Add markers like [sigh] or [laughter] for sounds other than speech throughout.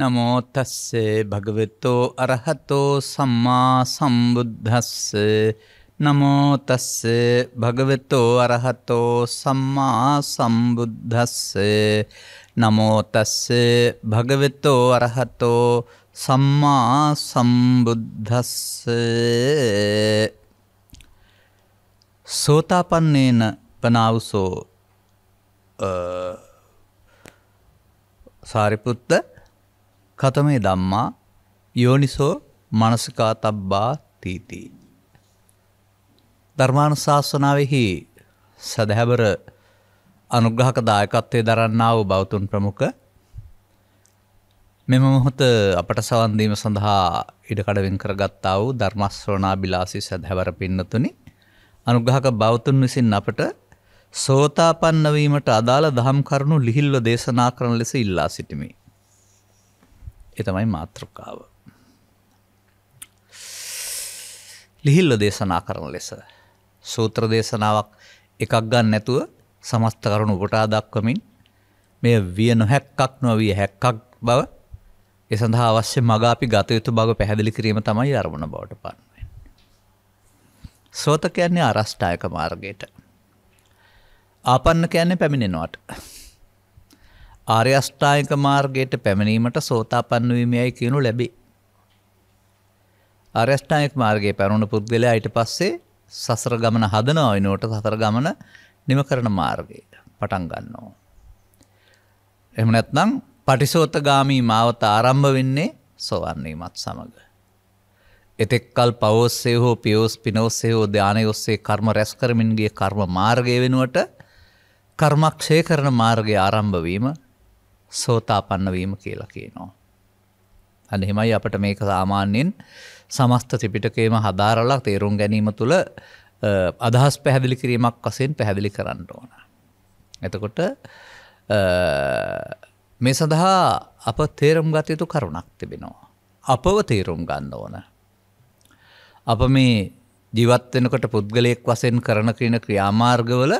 නමෝතස්ස භගවෙතෝ අරහතෝ සම්මා සම්බුද්ධස්ස නමෝතස්ස භගවෙතෝ අරහතෝ සම්මා සම්බුද්ධස්ස නමෝතස්ස භගවෙතෝ අරහතෝ සම්මා සම්බුද්ධස්ස සෝතාපන්නේන පනාවසෝ සාරිපුත්ත කතමේ දම්මා යෝනිසෝ මනසිකා තබ්බා තීති. ධර්මාණ ශාසනාවහි සැදැහැබර අනුග්‍රහක දායකත්වය දරන්නාව බෞතුන් ප්‍රමුඛ මෙම මොහොත අපට සවන්දීම සඳහා ඉඩකඩවින් කරගත්තා වූ ධර්මස්වනා බිලාසි සැදැවර පින්නතුනි අනුග්‍රහක බෞතුන් විසින් අපට සෝතාපන්නවීමට අදාළ දහම් කරුණු ලිහිල්ව දේශනා කරන ලෙස ඉල්ලා සිටිමි. එතමයි මාතෘකාව. ලිහිල්ල දේශනා කරන ලෙස. සූත්‍ර දේශනාවක් එකක් ගන්න නැතුව සමස්ත කරුණු ගොටා දක්වමින් මේ විය නොහැක්කක් නොවිය හැක්කක් බව ඒ සඳහා අවශ්‍ය මඟ අපි ගත යුතු බව පැහැදිලි කිරීම තමයි අරමුණ බවට පන්නේ. සෝත කියන්නේ අරෂ්ඨායක මාර්ගයට. ආපන්න කියන්නේ පැමිණෙනවට. ආර්ය අෂ්ටායික මාර්ගයට පැමිණීමට සෝතාපන්න වීමයි කියනු ලැබේ. ආර්ය අෂ්ටායික මාර්ගයේ පැමිණුණු පුද්ගලයා ඊට පස්සේ සසර ගමන හදනවා වෙනුවට සසර ගමන නිම කරන මාර්ගයට පටන් ගන්නවා. එහෙම නැත්නම් පටිසෝතගාමී මාවත ආරම්භ වෙන්නේ සෝවන් වීමත් සමග. එතෙක්කල් පවෝස්සේ හෝ පියෝස් පිනෝස්සේ හෝ ධානය ඔස්සේ කර්ම රැස් කරමින් ගිය කර්ම මාර්ගය වෙනුවට කර්මක්ෂය කරන මාර්ගය ආරම්භ වීම සෝතාපන්න වීම කියලා කියනවා. අන්න එහෙමයි අපට මේක සාමාන්‍යයෙන් සමස්ත ත්‍රිපිටකයේම හදාරලා තේරුම් ගැනීම තුළ අදහස් පැහැදිලි කිරීමක් වශයෙන් පැහැදිලි කරන්න ඕන. එතකොට මේ සඳහා අප තේරුම් ගත යුතු කරුණක් තිබෙනවා. අපව තේරුම් ගන්න ඕන. අප මේ ජීවත් වෙනකොට පුද්ගලයෙක් වශයෙන් කරන කියන ක්‍රියාමාර්ගවල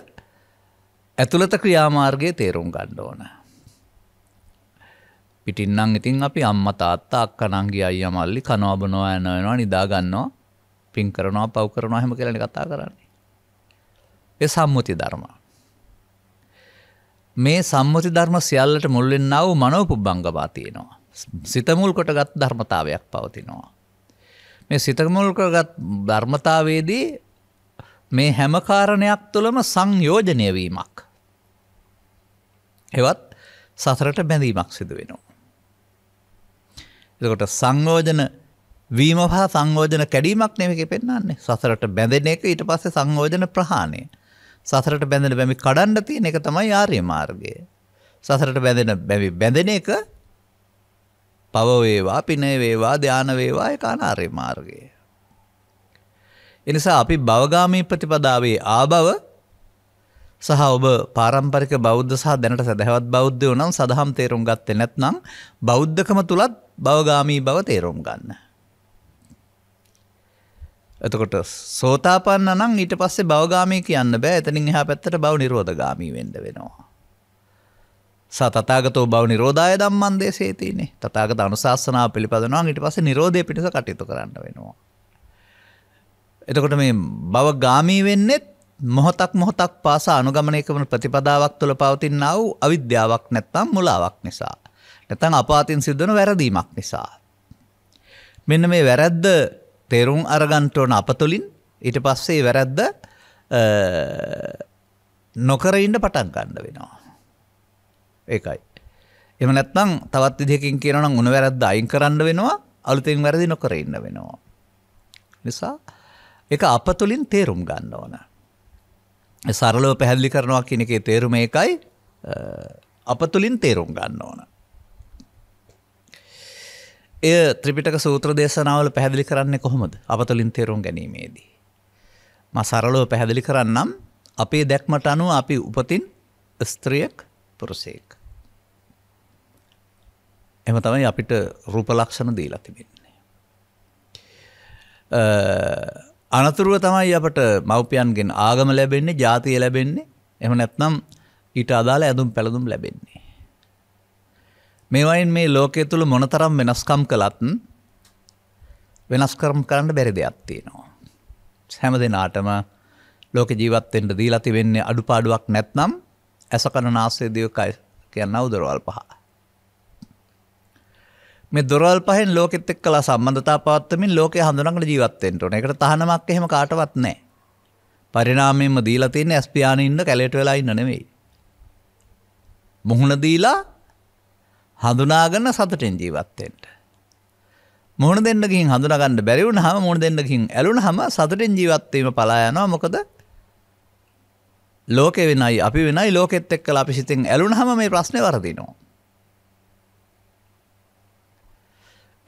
ඇතුළත ක්‍රියාමාර්ගයේ තේරුම් ගන්න ඕන. පිටින්නම් ඉතින් අපි අම්ම තාත්තා අක්ක නංගි අයිය මල්ලි කනවා බොනවා යනවා නිදාගන්නවා පින් කරනවා පව් කරනවා හැම කියලා කතා කරන්නේ. ඒ සම්මුති ධර්ම. මේ සම්මුති ධර්ම සියල්ලට මුල් වෙන්නා වූ මනෝපුබ්බංගවා තියෙනවා. සිත මුල් කොටගත් ධර්මතාවයක් පවතිනවා. මේ සිත මුල් කරගත් ධර්මතාවයේදී මේ හැම කාරණයක් තුළම සංයෝජනය වීමක්. හෙවත් සසරට බැඳීමක් සිදු වෙනවා. එකොට සංයෝජන වීම හා සංයෝජන කැඩීමක් නෙමෙයි පෙන්වන්නේ. සසරට බැඳෙන එක ඊට පස්සේ සංයෝජන ප්‍රහාණය. සසරට බැඳෙන බැමි කඩන්න තියෙන එක තමයි ආර්ය මාර්ගය. සසරට බැඳෙන බැමි බැඳෙන එක පව වේවා, පින වේවා, ධාන වේවා ඒක ආර්ය මාර්ගය. එනිසා අපි භවගාමී ප්‍රතිපදාවේ ආභව සහ ඔබ පාරම්පරික බෞද්ධ සහ දැනට සැදැවත් බෞද්ධයෝ නම් සඳහම් තේරුම් ගත්තේ නැත්නම් බෞද්ධකම තුළත් බවගාමී බව තේරුම් ගන්න. එතකොට සෝතාපන්න නම් ඊට පස්සේ බවගාමී කියන්න බෑ එතනින් එහා පැත්තට බව නිරෝධගාමී වෙන්න වෙනවා. සතතාගතෝ බව නිරෝධය දම්මන් දේශේ තියනේ තතාගත අනුශාසනා පිළිපදනවා ඊට පස්සේ නිරෝධය පිටස කටයුතු කරන්න වෙනවා. එතකොට මේ බව ගාමී වෙන්නෙත් මොහොතක් මොහොතක් පාසා අනුගමනය කරන ප්‍රතිපදාවක් තුළ පවතිනා වූ අවිද්‍යාවක් නැත්නම් මුලාවක් නිසා නැත්නම් අපාතින් සිදුවන වැරදීමක් නිසා මෙන්න මේ වැරද්ද තේරුම් අරගන්න ඕන අපතුලින් ඊට පස්සේ වැරද්ද නොකර ඉන්න පටන් ගන්න වෙනවා ඒකයි එහෙම නැත්නම් තවත් විදිහකින් කියනවා නම් උණ වැරද්ද අයින් කරන්න වෙනවා අලුතෙන් වැරදි නොකර ඉන්න වෙනවා නිසා ඒක අපතුලින් තේරුම් ගන්න ඕන සරලව පැහැදිලි කරනවා කියන එකේ තේරුම එකයි අප තුළින් තේරුම් ගන්න ඕන. එය ත්‍රිපිටක සූත්‍ර දේශනාවල පැහැදිලි කරන්නේ කොහොමද අප තුළින් තේරුම් ගැනීමේදී. ම සරලව පැහැදිලි කරන්නම් අපේ දැක්මට අනුව අපි උපතින් ස්ත්‍රියක් පුරුසේක්. එම තමයි අපිට රූපලක්ෂණ දීලා තිබෙන්නේ. අනතුරුව තමයි අපට මව්පියන්ගෙන් ආගම ලැබෙන්නේ ජාතිය ලැබෙන්නේ එම නැත්නම් ඊට අදාළ ඇඳුම් පැළඳුම් ලැබෙන්නේ. මේවයින් මේ ලෝකය තුළ මොනතරම් වෙනස්කම් කළත්න් වෙනස් කරම් කරන්න බැරි දෙයක් තියෙනවා. හැම දෙනාටම ලෝක ජීවත්තෙන්ට දීලති වෙන්නේ අඩුපාඩුවක් නැත්නම් ඇසකන නාසේ දයකයි කියන්න උදරවල් පහා. මේ දොරල් පහෙන් ලෝකෙත් එක්කලා සම්බන්ධතා පවත්වමින් ලෝකය හඳුනගන්න ජීවත් වෙන්න ඕනේ. ඒකට තහනමක් එහෙම කාටවත් නැහැ. පරිණාමයෙන්ම දීලා තියෙන්නේ ඇස් පියාණින් ඉන්න කැලේට වෙලා ඉන්න නෙමෙයි. මුහුණ දීලා හඳුනාගෙන සතුටින් ජීවත් වෙන්න. මුහුණ දෙන්න ගිහින් හඳුනා ගන්න බැරි වුණාම මුහුණ දෙන්න ගිහින් ඇලුනහම සතුටින් ජීවත් වීම පලා යනවා. මොකද ලෝකෙ වෙනයි අපි වෙනයි ලෝකෙත් එක්කලා අපි සිතින් ඇලුනහම මේ ප්‍රශ්නේ වරදිනවා.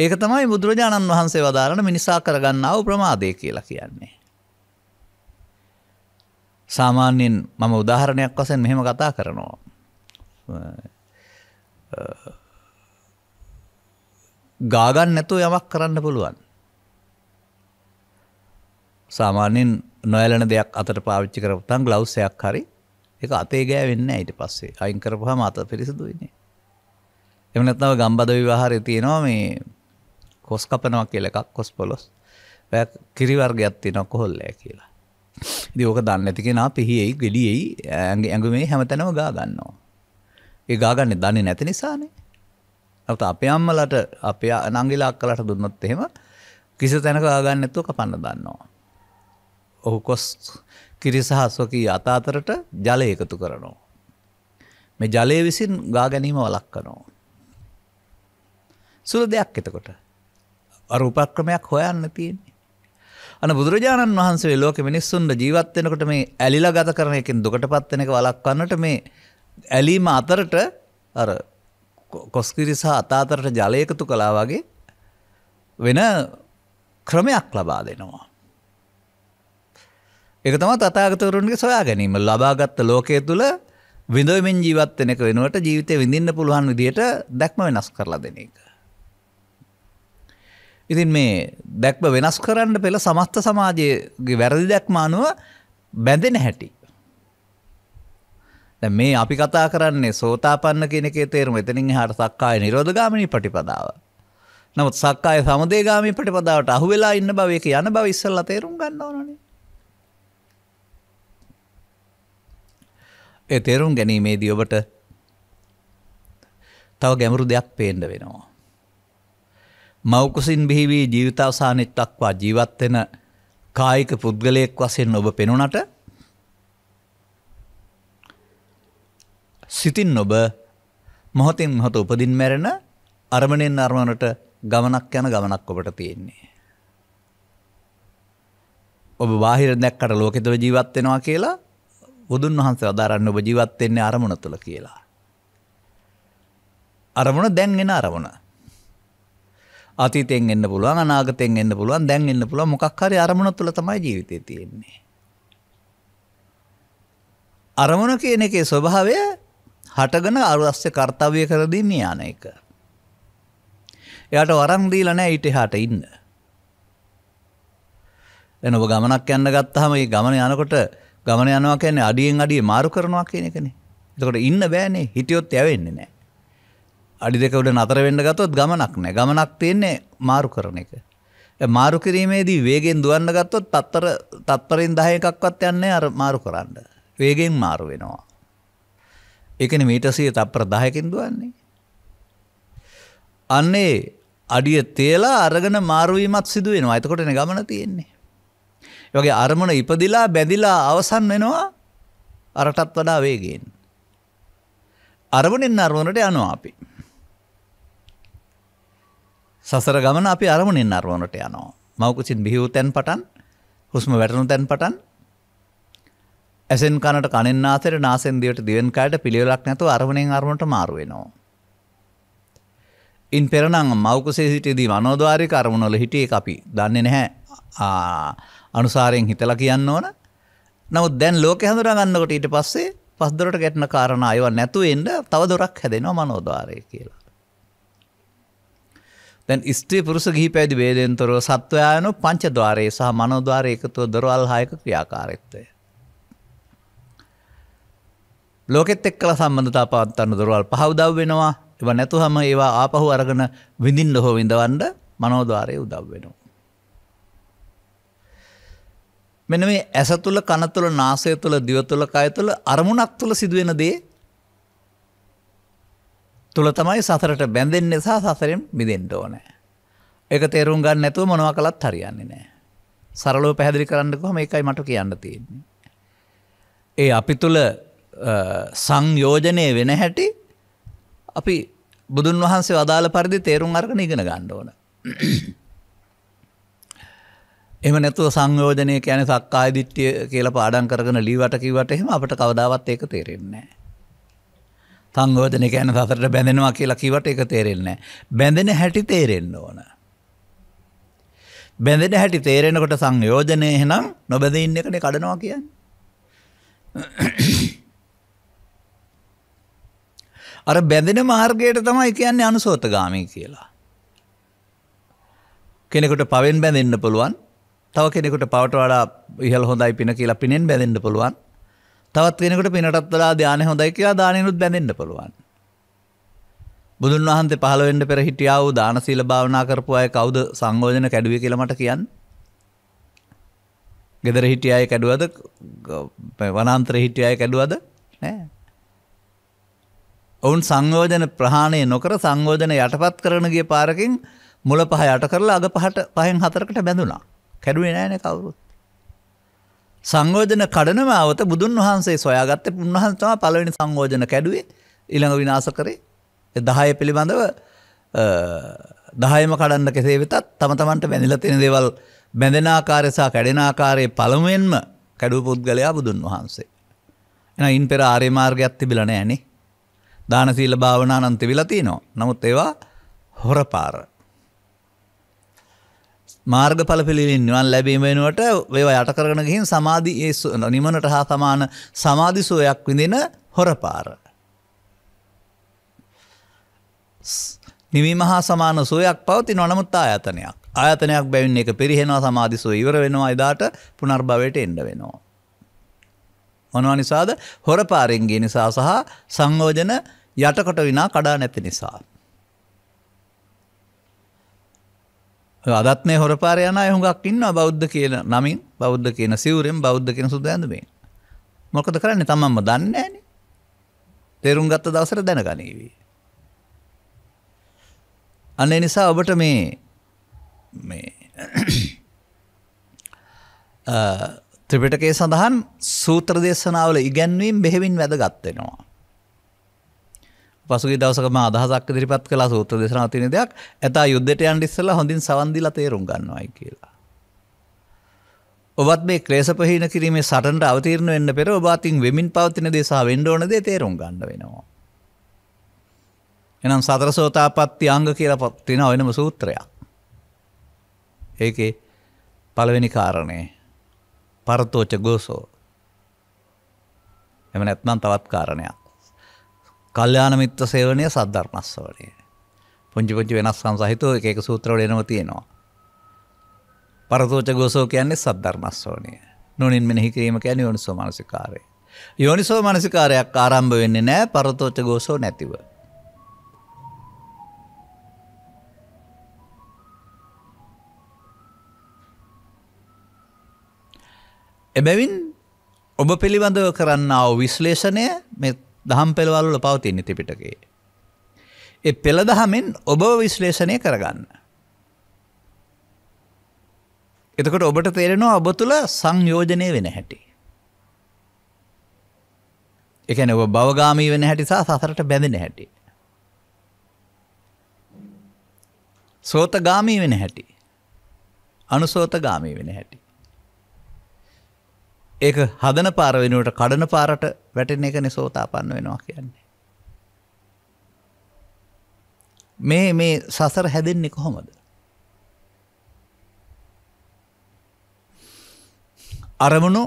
ඒක තමයි බුදුරජාණන් වහන්සේ වදාරන මිනිසා කරගන්නාව ප්‍රමාදය කියලා කියන්නේ. සාමාන්‍යයෙන් මම උදාහරණයක් වසෙන් මෙහෙම කතා කරනවා. ගාගන්න නැතුව යමක් කරන්න පුළුවන්. සාමාන්‍යෙන් නොයලන දෙයක් අතට පාවිච්චි කරපුතන් ගලව්සයක් හරි එක අතේ ගෑ වෙන්න ඊට පස්සේ අයින් කරපුහම අත පිරිසිදුවන්නේ. එමනත්නාව ගම්බද විවාහර තියෙනවා මේ කොස් කපනවා කියල එකක් කොස් පොලොස් කිරිවර්ගයක් තියෙන කොහොල්ලෑ කියලා දෝක දන්න ඇතිකෙන පිහිෙයි ගෙඩියෙයි ඇගේ ඇඟුමේ හැමතැනව ගා ගන්නවා ඒ ගාගන්න දන්නේ නැති නිසානේ ඇත අප අම්මලට අප නංගිලාක් කලට දුන්නොත් එහෙම කිසි තැනක ආගන්න ඇතුව කපන්න දන්නවා ඔහු කොස් කිරිසහස්වකී අතාතරට ජලය එකතු කරනවා මේ ජලය විසින් ගා ගැනීම වලක්කනෝ සුළ දෙයක් එතකොට අර උපක්‍රමයක් හොයන්න තියෙන්නේ. අන බුදුරජාණන් වහන්සේ ලෝක මිනිස්සුන්ට ජීවත් වෙනකොට මේ ඇලිලා ගත කරන එකෙන් දුකටපත් වෙන එක වළක්වන්නට මේ ඇලීම අතරට අර කොස්කිරි සහ අත අතරට ජලය එකතු කළා වගේ වෙන ක්‍රමයක් ලබා දෙනවා. ඒක තමයි තථාගතවරුන්ගේ සොයා ගැනීම. ලබාගත් ලෝකයේ තුල විඳවමින් ජීවත් වෙන එක වෙනුවට ජීවිතේ විඳින්න පුළුවන් විදියට දැක්ම වෙනස් කරලා දෙන එක. ඉතින් මේ දැක්ම වෙනස් කරන්න පෙළ සමස්ත සමාජයගේ වැරදි දැක්ම අනුව බැඳෙන හැටි. මේ අපි කතා කරන්නේ සෝතාපන්න කෙනෙකේ තේරුම එතනින් හට සක්කාය නිරෝධගාමනී පටිපදාව. නමුත් සක්කාය සමදේගාමී පටිපදාවට අහු වෙලා ඉන්න බවයක යන බව ඉස්සල්ල තේරුම් ගන්න ඕනනේ. ඒ තේරුම් ගැනීමේදී ඔබට තව ගැමුරු දෙයක් පේන්ඩ වෙනවා. මෞකුසින් බිහිවී ජීවිතාවසානෙත් දක්වා ජීවත් වෙන කායික පුද්ගලයෙක් වශයෙන් ඔබ පෙනුනට සිතින් ඔබ මොහොතින් මොහොත උපදින් මැරෙන අරමුණෙන් අරමුණට ගමනක් යන ගමනක් ඔබට තියෙන්නේ. ඔබ බාහිර දැක්කට ලෝකෙ තුළ ජීවත් වෙනවා කියලා බුදුන් වහන්සේ අදාරන්න ඔබ ජීවත් වෙන්නේ අරමුණ තුළ කියලා. අරමුණ දැන් එන අරමුණ. අතීතයෙන් එන්න පුළුවන් අනාගතයෙන් එන්න පුළුවන් දැන් එන්න පුළුවන් මොකක් හරි අරමුණ තුල තමයි ජීවිතේ තියෙන්නේ. අරමුණ කියන එකේ ස්වභාවය හටගෙන අරුස්ස කාර්යය කර දෙන්නේ යන එක. එයාට වරන් දීලා නැහැ ඊට එහාට ඉන්න. දැන් ඔබ ගමනක් යන්න ගත්තාම මේ ගමන යනකොට ගමන යනවා කියන්නේ අඩියෙන් අඩිය මාරු කරනවා කියන එකනේ. එතකොට ඉන්න බෑනේ හිටියොත් යවෙන්නේ නැහැ. අඩි දෙක උඩ නතර වෙන්න ගත්තොත් ගමනක් නෑ ගමනක් තියෙන්නේ මාරු කරන එක. මාරු කිරීමේදී වේගෙන් දුවන්න ගත්තොත් තත්තර තත්පරෙන් දහ එකක්වත් යන්නේ අර මාරු කරන්න. වේගෙන් මාරු වෙනවා. ඒකනේ මීටරසිය තත්පර 10කින් දුවන්නේ. අන්නේ අඩිය තේලා අරගෙන මාරු වීමක් සිදු වෙනවා. එතකොටනේ ගමන තියෙන්නේ. ඒ වගේ අරමුණ ඉපදිලා බැඳිලා අවසන් වෙනවා අරටත් වඩා වේගයෙන්. අරමුණෙන් අරමුණට යනවා අපි. සසර ගමන අපි අරමුණින් අරමුණට යනවා. මවකුසින් බිහිවූ තැන් පටන් හුස්ම වැටනු තැන් පටන් ඇසෙන් කනට කනෙන් නාසයට නාසෙන් දිවට දිවෙන් කයට පිළිවෙලක් නැතුව අරමුණෙන් අරමුණට මාරු වෙනවා. ඉන් පෙර නම් මෞකසේ සිටදී මනෝද්වාරික අරමුණවල හිටියේ අපි දන්නේ නැහැ. අනුසාරයෙන් හිතලා කියන්න ඕන. නමුත් දැන් ලෝකේ හඳුනා ගන්නකොට ඊට පස්සේ පස්දොරට ගැටෙන කාරණා ඒවා නැතුව එන්න තව දොරක් හැදෙනවා මනෝද්වාරය කියලා. දැන් ස්ත්‍රී පුරුෂ ගිහිපැදි බේදෙන්තරව සත්වයායන පංචද්වාරයේ සහ මනෝද්වාරය එකතුව දොරවල් හයක ක්‍රියාකාරීත්වය. ලෝකෙත් එක්කලා සම්බන්ධතා පවත්වන්න දොරවල් පහවදව් වෙනවා එව නැතුහම ඒවා ආපහු අරගෙන විඳින්න හෝ විඳවන්න මනෝද්වාරය උදව් වෙනවා. මෙන මේ ඇස තුළ කන තුළ නාසය තුළ දිව තුළ කය තුළ අරමුණක් තුළ සිදුවෙන දේ තුල තමයි සසරට බැඳෙන්නේ සහ සසරෙන් මිදෙන්න ඕනේ. ඒක තේරුම් ගන්න නැතුව මොනවා කළත් හරියන්නේ නැහැ. සරලව පැහැදිලි කරන්න කොහොම ඒකයි මට කියන්න තියෙන්නේ. ඒ අපි තුල සංයෝජනය වෙන හැටි අපි බුදුන් වහන්සේ වදාළ පරිදි තේරුම් අරගෙන ඉගෙන ගන්න ඕන. එහෙම නැතුව සංයෝජනය කියන්නේ සක්කාය දිට්ඨිය කියලා පාඩම් කරගෙන ලීවට කිව්වට එහෙම අපිට කවදාවත් ඒක තේරෙන්නේ නැහැ. සංගෝධනය ගැන සසරට බැඳෙනවා කියලා කිවට එක තේරෙන්නේ. බැඳෙන හැටි තේරෙන්න ඕන. බැඳෙන හැටි තේරෙනකොට සංයෝජනය එහෙනම් නොබැඳඉන්න එකන කඩනවා කියන්න. [coughs] අර බැඳෙන මාර්ගයට තමයි කියන්නේ අනුසෝත ගාමී කියලා. කෙනෙකුට පවෙන් බැඳෙන්න්න පුළුවන් තව කෙනෙකුට පවට වඩා ඉහල් හොඳයි පින කියලා පිනෙන් බැඳෙන්න්න පුළුවන් තවත් වෙනකට පිනටත් වලා ධ්‍යාන හොඳයි කියලා දානයනුත් බැඳෙන්න්න පුළුවන්. බුදුන් වහන්සේ පහළවෙන්න පෙර හිටියා වූ දානශීල භාවනා කරපු අය කවුද සංගෝජන කැඩුව කියලමට කියන්න. ගෙදර හිටිය අය කැඩුවද වනන්ත්‍ර හිටිය අය කැඩුවද නෑ. ඔවුන් සංයෝජන ප්‍රහාණය නොකර සංයෝජන යටපත් කරනගේ පාරකින් මුල පහ යට කරලා අග පහට පහෙන් හතරකට බැඳුනා කැඩුවේ නෑන කවුරුත්. සංයෝජන කඩනමාවත බුදුන් වහන්සේ සොයාගත්ත උන්වහන්සවා පලවෙනි සංයෝජන කැඩුවේ ඉළඟ විනාස කරේ දහය පිළිබඳව දහයම කඩන්න කෙසේ වෙතත් තම තමන්ට බැඳිල තින දෙවල් බැඳෙනාකාරසා කැඩෙනාකාරයේ පළමුවෙන්ම කැඩු පුද්ගලයා බුදුන් වහන්සේ. එන ඉන් පෙර ආරේමාර්ගයක් තිබිලන ඇනේ දානසීල භාවනා නන්තිවිලතිනවා නමුත් ඒවා හොරපාර මාර්ගඵල පිළිලින් නිවන් ලැබීම වෙනුවට ඒවා යට කරගෙන ගිහින් සමාධි ඒ නිමනට හා සමාන සමාධි සෝයක් විඳින හොරපාර. නිවීම හා සමාන සෝයක් පවතින නමුත් ආයතනයක්. ආයතනයක් බැවින් එක පිරිහෙනවා සමාධි සෝ ඉවර වෙනවා එදාට පුනර්භවයට එන්න වෙනවා. මොනවා නිසාද? හොරපාරෙන් ගිය නිසා සහ සංයෝජන යටකොට විනා කඩා නැති නිසා. අදත් මේ හොරපාරයන හුඟක් ඉන්න බෞද්ධ කියන නමින් බෞද්ධ කියන සිවරෙන් බෞද්ධ කියෙන සුද ඇඳමේ. මොකද කරන්නේ තමම්ම දන්න ඇන තෙරුම් ගත්ත දවසර දැනගනීවී. අන්නේ නිසා ඔබට මේ ත්‍රිපිටකේ සඳහන් සූත්‍ර දේශනාවල ඉගැන්වීම් බෙහෙවින් වැදගත්වෙනවා. පසුගේ දවසකම අදහසක් දිරිපත් කලා සූත්‍ර දෙශනා තින දෙයක් ඇතා යුද්ධට යන් ඉස්සලා හොඳින් සවන්දිලා තේරුම් ගන්නවායි කියලා. ඔබත් මේ ක්‍රේසපහහින කිරීමේ සටන්ට අවතීරණ වෙන්න පෙර ඔබාතින් වෙමින් පවතින දෙසා වෙන්ඩෝන දේ තේරුම් ගන්න වෙනවා. එනම් සතර සෝතාපත්ති අංග කියලා පත්තින වෙනම සූත්‍රයක්. ඒකේ පළවෙනි කාරණය පරතෝච ගෝසෝ එම නැත්නම් තවත් කාරණයක් කල්්‍යාන මිත්‍ර සේවනය සද්ධර්මස්සවරය. පුංචි පුංචි වෙනස් සංසහිතව එක සූත්‍රවට එනව තියෙනවා. පරතෝච ගෝසෝ කියන්නේ සද්ධර්මස්වනය නොනින් මෙහිකිරීම ැන යොනිසෝ මනසිකාරය. යෝනිසෝ මනසිකාරයක් ආරම්භ වෙන්නේ නෑ පරතෝච්ච ගෝසෝ නැතිව. එබැවින් ඔබ පිළිබඳව කරන්නාව විශ්ලේෂණය මෙත් දහම් පෙළවල් වල පවතින ත්‍රිපිටකයේ. ඒ පෙළ දහමෙන් ඔබව විශ්ලේෂණය කරගන්න. එතකොට ඔබට තේරෙනවා ඔබ තුළ සංයෝජනය වෙන හැටි. එකන ඔබ බවගාමී වෙන හැටි සහ සසරට බැඳෙන හැටි. සෝතගාමී වෙන හැටි. අනුසෝතගාමී වෙන හැටි. ඒක හදන පාර වෙනුවට කඩන පාරට වැටෙන එක නිසෝතාපන්න වෙනවා කියන්නේ. මේ මේ සසර හැදෙන්නේ කොහොමද. අරමුණු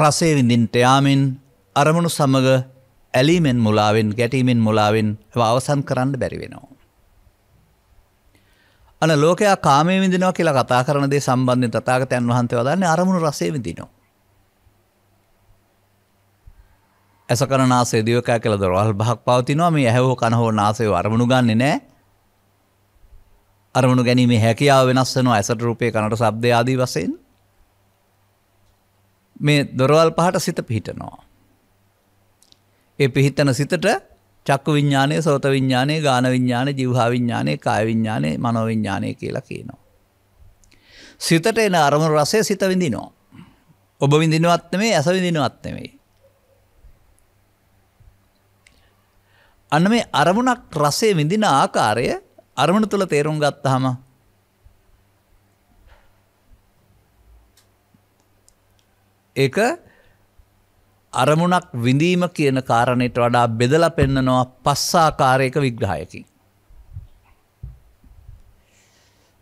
රසේ විඳින්ට යාමෙන් අරමුණු සමඟ ඇලීමෙන් මුලාවෙන් ගැටීමෙන් මුලාවෙන් අවසන් කරන්න බැරිවෙනවා. අන ලෝකයා කාමය විදිනවා කියලා කතා කරන දේ සම්බන්ධය තතාගතයන් වහන්තේ වදන්නේ අරමුණු රසේ විදිනවා. ඇසකරනාසේ දිවකෑ කළ දොරවල් භහක් පවතිනවා මේ ඇහෝ කනහෝ නාසය අරමුණු ගන්නේ නෑ අරමුණු ගැනීම හැකියාව වෙනස් වනවා ඇසට රූපය කනට සබ්දය ආදී වසයෙන් මේ දොරවල් පහට සිත පිහිටනවා. ඒ පිහිත්තන සිතට චක්කු විඤ්ඥානය සෝත විඤ්ඥානය ගාන විඤ්ඥාන ජිවහා විඤ්ඥානය කාය විඤ්ඥානය මනෝවිඤ්ඥානය කියලා කියනවා. සිතට එන අරමුණු රසය සිත විඳිනෝ. ඔබ විඳිනවත්ත මේ ඇස විඳිනවත්තමයි. අන්න මේ අරමුණක් රසේ විඳින ආකාරය අරමුණ තුළ තේරුම් ගත්තහම ඒක අරමුණක් විඳීම කියන කාරණයට වඩා බෙදලා පෙන්නනවා පස්සාකාරයක විග්‍රහයකින්.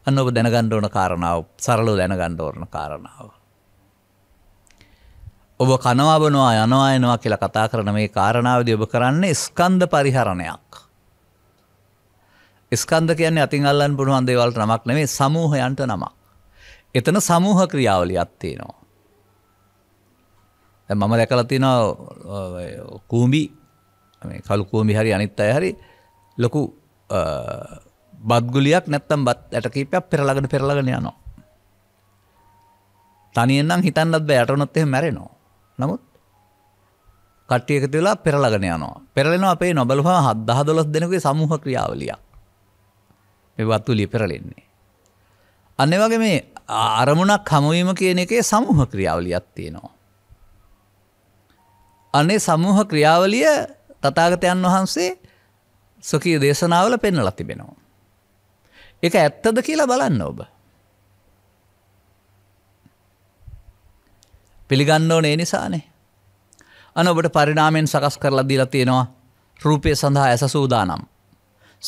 අන්න ඔබ දැනගන්න ඕන කාරණාව සරලව දැනගන්න ඕන කාරණාව. ඔබ කනවබනවා යනවා එනවා කියලා කතා කරන මේ කාරණාවදී ඔබ කරන්නේ ස්කන්ධ පරිහරණයක්. ස්කන්ධ කියන්නේ අතින් අල්ලන්න පුළුවන් දේවල් නමක් නෙමේ සමූහයන්ට නමක්. එතන සමූහ ක්‍රියාවලියක් තියෙනවා. දැන් මම දැකලා තියෙනවා කූඹි මේ කළු කූඹි හරි අනිත් අය හරි ලොකු බත්ගුලියක් නැත්තම් බත් ඇට කීපයක් පෙරලගෙන පෙරලගෙන යනවා. තනියෙන් නම් හිතන්නත් බෑ යට වුණොත් එහෙම මැරෙනවා. නමුත් කට්ටිය එකතු වෙලා පෙරලගෙන යනවා. පෙරලෙනවා අපේ නොබලුවා 7 දෙනෙකුගේ සමූහ ක්‍රියාවලියක්. මේ වතුලිය පෙරලෙන්නේ. අන්න වගේ මේ අරමුණක් හමුවීම කියන එකේ සමූහ ක්‍රියාවලියක් තියෙනවා. අනේ සමූහ ක්‍රියාවලිය තථාගතයන් වහන්සේ ස්වකීය දේශනාවල පෙන්වලා තිබෙනවා. ඒක ඇත්තද කියලා බලන්න ඔබ. පිළිගන්න ඕනේ නිසානේ. අන ඔබට පරිනාමෙන් සකස් කරලා දීලා තියෙනවා රූපය සඳහා ඇස සූදානම්.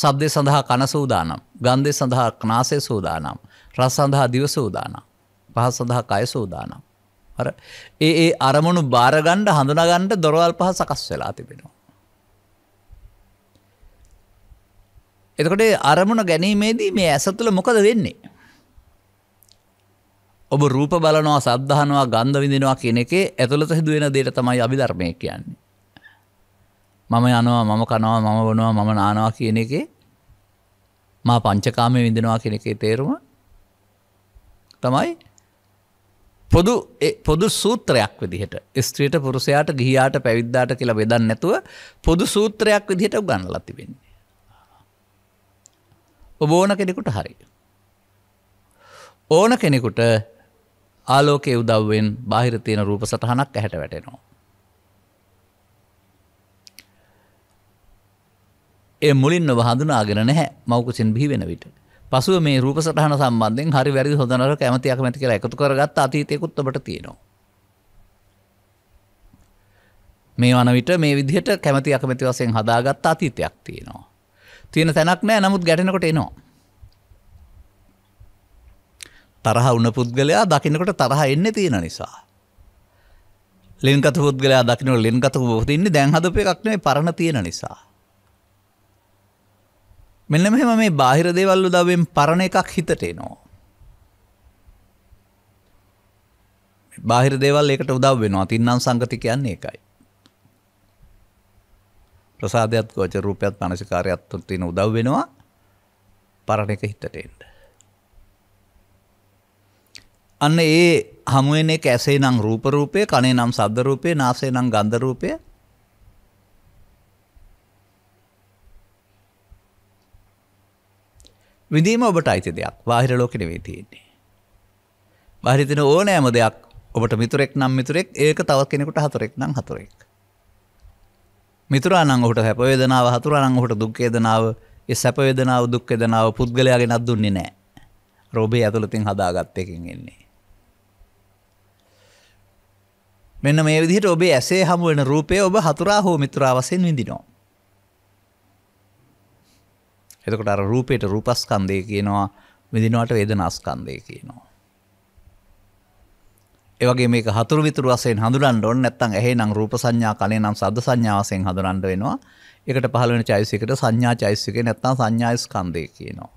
සබ්දය සඳහා කන සූදානම්. ගන්ධය සඳහා නාසය සූදානම්. රස සඳහා දිව සූදානම්. පහස සඳහා කය සූදානම්. අර ඒ ඒ අරමුණු බාරගණ්ඩ හඳුනාගණ්ඩ දොරවල් පහ සකස් වෙලා තිබෙනවා. එතකොට අරමුණ ගැනීමේදී මේ ඇසතුළ මොකද වෙන්නේ. ඔබ රූප බලනවා සද්ධහනවා ගන්ධ විඳනවා කෙනෙකේ ඇතුළත හිදුවෙන දේට තමයි අභිධර්මය කියන්නේ. මම යනවා මම කනවා මම වනවා මම නානවා කියන එකේ මා පංචකාමය විඳනවා කෙනෙකේ තේරුම තමයි පොදු පොදු සූත්‍රයක් විදිහට ස්ත්‍රීට පුරුෂයාට ගිහියාට පැවිද්දාට කියලා බෙදන්න නැතුව පොදු සූත්‍රයක් විදිහට ගන්නලා තිබෙන්නේ. ඔබ ඕන කෙනෙකුට හරි. ඕන කෙනෙකුට ආලෝකය උදව්වෙන් බාහිර තියෙන රූප සටහනක් ඇහැට වැටෙනවා. ඒ මුලින් ඔබ හඳුනාගෙන නැහැ මවකුසින් බිහි වෙන විට. පසුව මේ රූප සටහන සම්බන්ධයෙන් හරි වැරදි හොඳනර කැමති අකමැති කියලා එකතු කරගත්ත අතීතයකුත් ඔබට තියෙනවා. මේ වන විට මේ විදිහට කැමති අකමැති වශයෙන් හදාගත්ත අතීතයක් තියෙනවා. තියෙන තැනක් නෑ නමුත් ගැටෙනකොට එනවා. තරහ උන පුද්ගලයා දකිනකොට තරහ එන්න තියෙන නිසා. ලෙන්ගත පුද්ගලයා දකිනට ලෙන්ගත බොහතින්නේ දැන් හදපය එකක්නේ පරණ තියෙන නිසා. මෙන්න මෙහෙම මේ බාහිර දේවල්ලු දවෙන් පරණ එකක් හිතටේ නෝ. බාහිර දේවල් එකට උදව් වෙනවා තින්නම් සංගති කියන්නේ එකයි. ප්‍රසාධයක්ත් ගෝචරූපයත් පනසිකාරයක්ත්තු තියෙන උදව් වෙනවා පරණ එක හිතට එන්ට. අන්න ඒ හමුවෙන එක ඇසේ නම් රූපරූපය කනේ නම් සද්ධරූපය නාසේ නම් ගන්ධරූපය විඳීම ඔබට අයිති දෙයක් බාහිර ලෝකෙන වේ තියෙන්නේ. බාහිරිතින ඕනෑම දෙයක් ඔබට මිතුරෙක් නම් මිතුරෙක් ඒක තව කෙනෙකුට හතුරෙක් නම් හතුරෙක්. මිතුරානං ඔහට හැපවේදනාව හතුරානං ඔහට දුක්කේදනාව ඒ සැපවේදනාව දුක්කේදනාව පුද්ගලයාගෙන අත් දුන්නේ නෑ. රෝබේ ඇතුළතින් හදාගත්තයකින් එන්නේ. මෙන්න මේ විදිහට ඔබේ ඇසේ හමු වෙන රූපය ඔබ හතුරා හෝ මිතුරා වශයෙන් විඳිනවා. එතකොට අර රූපේට රූපස්කන්ධය කියනවා විඳිනවට වේදනාස්කන්ධය කියනවා. ඒ වගේ මේක හතුරු මිතුරු වශයෙන් හඳුනන්න ඕනේ නැත්නම් ඇහෙනම් රූප සංඥා කනේ නම් ශබ්ද සංඥා වශයෙන් හඳුනන්න වෙනවා. ඒකට පහළ වෙන චෛසිකට සංඥා චෛසිකේ නැත්නම් සංඥා ස්කන්ධය කියනවා.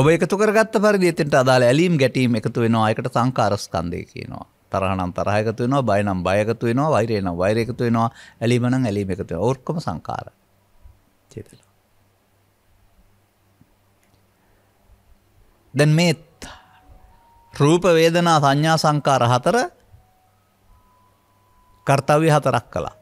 ඔබ එකතු කරගත්ත පරිදි එතෙන්ට අදාළ ඇලීම් ගැටීම් එකතු වෙනවා ඒකට සංකාරස්කන්ධය කියනවා. තරහනම් තරහ එකතු වෙනවා, බය නම් බය එකතු වෙනවා, වෛරය නම් වෛරය එකතු වෙනවා, ඇලීම නම් ඇලීම එකතු වෙනවා. ඕකම සංකාර. චේතන. දැන් මේ රූප වේදනා සංඥා සංකාර හතර කර්තව්‍ය හතරක් කළා.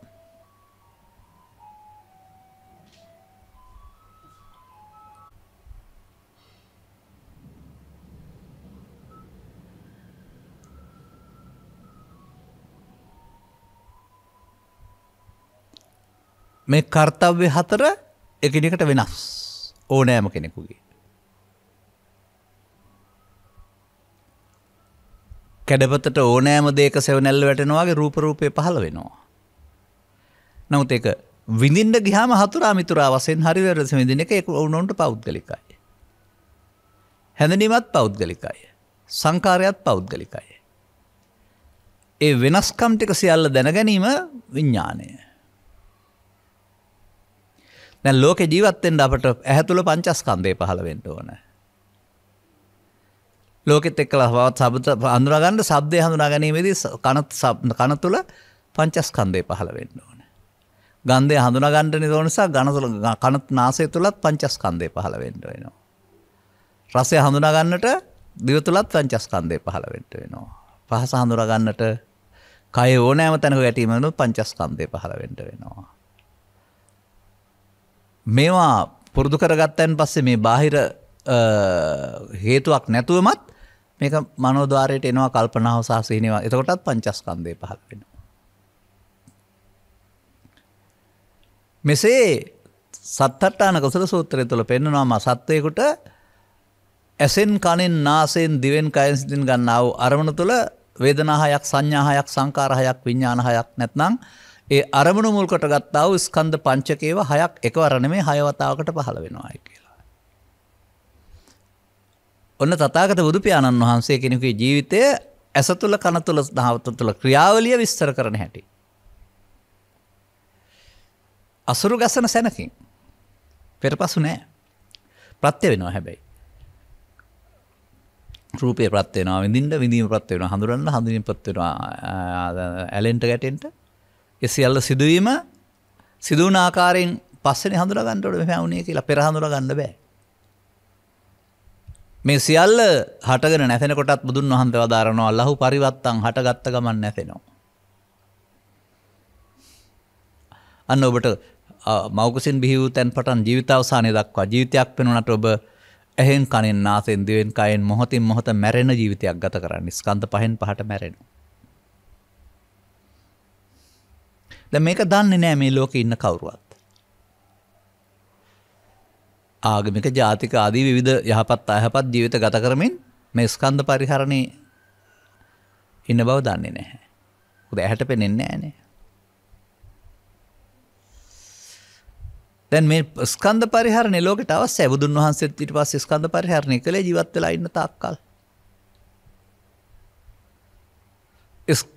මේ කර්තව්‍ය හතර එකනිකට වෙනස් ඕනෑම කෙනෙකුගේ. කැඩපතට ඕනෑම දේක සෙවනැල්ල වැටෙනවාගේ රූපරූපය පහළ වෙනවා. නමුත් එක විඳින්ට ගිහාම හතුරා මිතුරා වසෙන් හරිවැරස විඳින එක එක ඔවුනොන්ට පෞද්ගලිකයි. හැඳනීමත් පෞද්ගලිකය. සංකාරයත් පෞද්ගලිකය. ඒ වෙනස්කම්ටික සියල්ල දැනගැනීම විඤ්ඥානය. දැන් ලෝකේ ජීවත් වෙන්න අපට ඇහැතුළ පංචස්කන්ධය පහළ වෙන්න ඕන. ලෝකෙත් එක්කලා සබත අඳුනා ගන්න ශබ්දය හඳුනා ගැනීමේදී කන කන තුල පංචස්කන්ධය පහළ වෙන්න ඕන. ගන්ධය හඳුනා ගන්න නේද නිසා ඝන කන නාසය තුලත් පංචස්කන්ධය පහළ වෙන්න වෙනවා. රසය හඳුනා ගන්නට දිව තුලත් පංචස්කන්ධය පහළ වෙන්න වෙනවා. පහස හඳුනා ගන්නට කය ඕනෑම තැනක ගැටීම වෙනුත් පංචස්කන්ධය පහළ වෙන්න වෙනවා. මේවා පුරුදු කරගත්තැන් පස්සේ මේ බාහිර හේතුවක් නැතුවමත් මේක මනෝධවාරයට එනවා කල්පනාව සාසීනවා එතකොටත් පංචස්කන්දය පහත් වෙන. මෙසේ සත්තටාන කොසල සූත්‍රය තුළ පෙන්නවා සත්වයකුට ඇසෙන් කණෙන් නාසයෙන් දිවෙන් කයෙන් සිතින් ගන්නාව අරමුණ තුළ වේදනාහයක් සංඥාහයක් සංකාරහයක් විඤ්ඥානහයක් නැත්නම් ඒ අරමුණු මුල්කොට ගත්තාව ස්කන්ධ පංචකේව හයක් එකවරණ මේ හයවතාවකට පහළ වෙනවායි කියලා. ඔන්න තතාගත බුදුපාණන් වහන්සේ කෙනෙකුේ ජීවිතය ඇස තුළ කන තුළ ධාවත තුළ ක්‍රියාවලිය විස්තර කරන හැටි. අසුරු ගසන සැනකින් පෙරපසු නෑ ප්‍රත්‍ය වෙනවා හැබැයි. රූපය ප්‍රත්වේෙනවා විඳින්ට විඳීම ප්‍රත්වවෙන හඳුරන්න හඳුනින් පත්වෙනවා ඇලෙන්ට ගැටෙන්ට එසිල්ල සිදුවීම සිදුවන ආකාරයෙන් පස්සෙන හඳුර ගන්නට මෙමැවුණේ කියලා පෙරහඳුර ගන්න බෑ. මේ සියල්ල හටගෙන නැතෙනකොටත් බුදුන් වහන්සේ වදාරනවා අල්ලාහ් පරිවත්තං හටගත්ත ගමන් නැතෙනවා. අන්න ඔබට මෞකසින් බිහි වූ තැන් පටන් ජීවිතාවසානය දක්වා ජීවිතයක් වෙනුනට ඔබ ඇහෙන් කනින් නාසෙන් දිවෙන් කයෙන් මොහොතින් මොහොත මැරෙන ජීවිතයක් ගත කරන්නේ ස්කන්ධ පහෙන් පහට මැරෙනවා. ද මේක දන්නේ නෑ මේ ලෝක ඉන්න කවුරුවත්. ආගමික ජාතික ආදී විධ යහපත් අයහපත් ජීවිත ගත කරමින් මේ ස්කන්ධ පරිහරණය ඉන්න බව දන්නේ නැහැ. උද ඇහැට පෙනෙන්නේ ෑනේ. දැන් මේ ස්කන්ධ පරිහරණය ලෝකෙට අවශ්‍යයි. බුදුන් වහන්සේත් ඊට පස්සේ ස්කන්ධ පරිහරණය කළේ ජීවත් වෙලා ඉන්න තාක්කල්.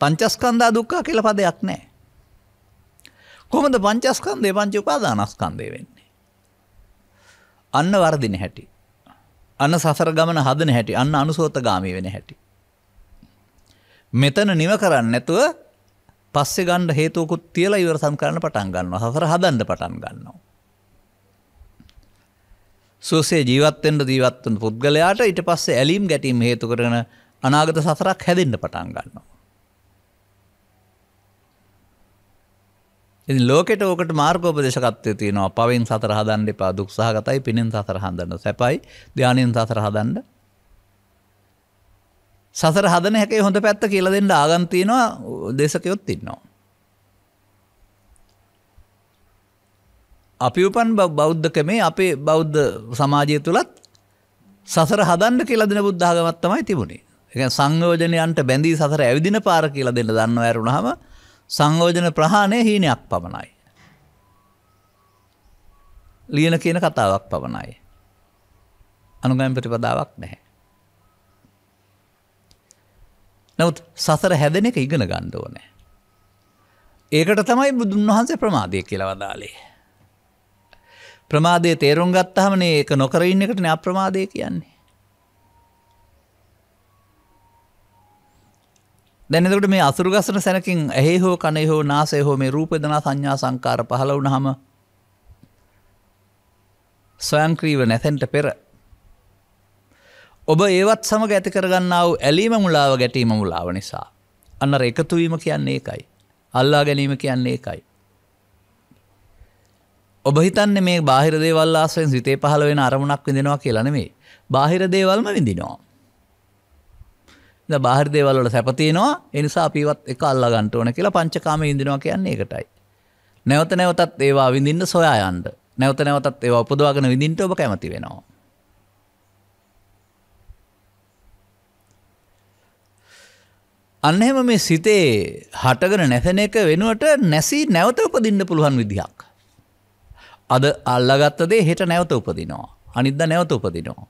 පංචස්කන්ධා දුක්ඛ කියලා පදයක් නැහැ. කොහොමද පංචස්කන්ධය පංච උපාදානස්කන්ධය වෙන්නේ? අන්න වර්ධින හැටි. අන්න සසර ගමන හදන හැටි, අන්න අනුසෝතගාමී වෙන හැටි. මෙතන නිව කරන්නේ නැතුව පස්සේ ගන්න හේතුවකුත් තියලා ඉවරසම් කරන්න පටන් ගන්නවා. සසර හදන්න පටන් ගන්නවා. සෝසේ ජීවත් වෙන්න ජීවත් වෙන පුද්ගලයාට ඊට පස්සේ ඇලීම් ගැටීම් හේතු කරගෙන අනාගත සසරක් හැදෙන්න පටන් ගන්නවා. ඉතින් ලෝකෙට ඕකට මාර්ගෝපදේශකත්වය තියෙනවා පවෙන් සතර හදන්න එපා දුක් සහගතයි පිනෙන් සතර හදන්න සැපයි ධානයෙන් සතර හදන්න සසර හදන හැකේ හොඳ පැත්ත කියල දෙන්න ආගන්තියනවා දෙසකයොත් තින්නවා. අපි උපන් බෞද්ධකමේ අපේ බෞද්ධ සමාජය තුළත් සසර හදන්න කියලදෙන බුද්ධාගමත්තමයි තිබුණේ එක සංයෝජනයන්ට බැඳී සසර ඇවිදින පාර කියලා දෙන්න දන්න ඇරුණහම සංයෝජන ප්‍රහාණය හීනයක් පමණයි. ලියන කියන කතාවක් පමණයි. අනුගම් ප්‍රතිපදාවක් නැහැ. නමුත් සසර හැදෙන එක ඉගෙන ගන්න ඕනේ. ඒකට තමයි බුදුන් වහන්සේ ප්‍රමාදය කියලා වදාලේ. ප්‍රමාදය තේරුම් ගත්තහම මේ ඒක නොකර ඉන්න එකට නේ අප්‍රමාදය කියන්නේ. දැන් එතකොට මේ අසුරු ගසන සැනකින් ඇහි හෝ කනේ හෝ නාසය හෝ මේ රූප වේදනා සංඥා සංකාර පහළ වුණාම ස්වයංක්‍රීව නැතෙන්ට පෙර ඔබ ඒවත් සමග ඇති කරගන්නා වූ ඇලීම මුලාව ගැටීම මුලාව නිසා අන්නර එකතු වීම කියන්නේ ඒකයි අල්ලා ගැනීම කියන්නේ ඒකයි ඔබ හිතන්නේ මේ බාහිර දේවල් ආශ්‍රයෙන් සිතේ පහළ වෙන අරමුණක් විඳිනවා කියලා නෙමෙයි බාහිර දේවල්ම විඳිනවා ද බාහිර දේවල් වල සැපතියෙනවා ඒ නිසා අපිවත් එක අල්ලා ගන්න ඕන කියලා පංචකාම විඳිනවා කියන්නේ ඒකටයි. නැවත නැවතත් ඒවා විඳින්න සොයා යන්න. නැවත නැවතත් ඒවා උපදවාගෙන විඳින්න ඔබ කැමති වෙනවා. අන්න එහෙම මේ සිතේ හටගෙන නැසෙන එක වෙනුවට නැසී නැවත උපදින්න පුළුවන් විදිහක්. අද අල්ලගත්ත දේ හෙට නැවත උපදිනවා. අනිද්දා නැවත උපදිනවා.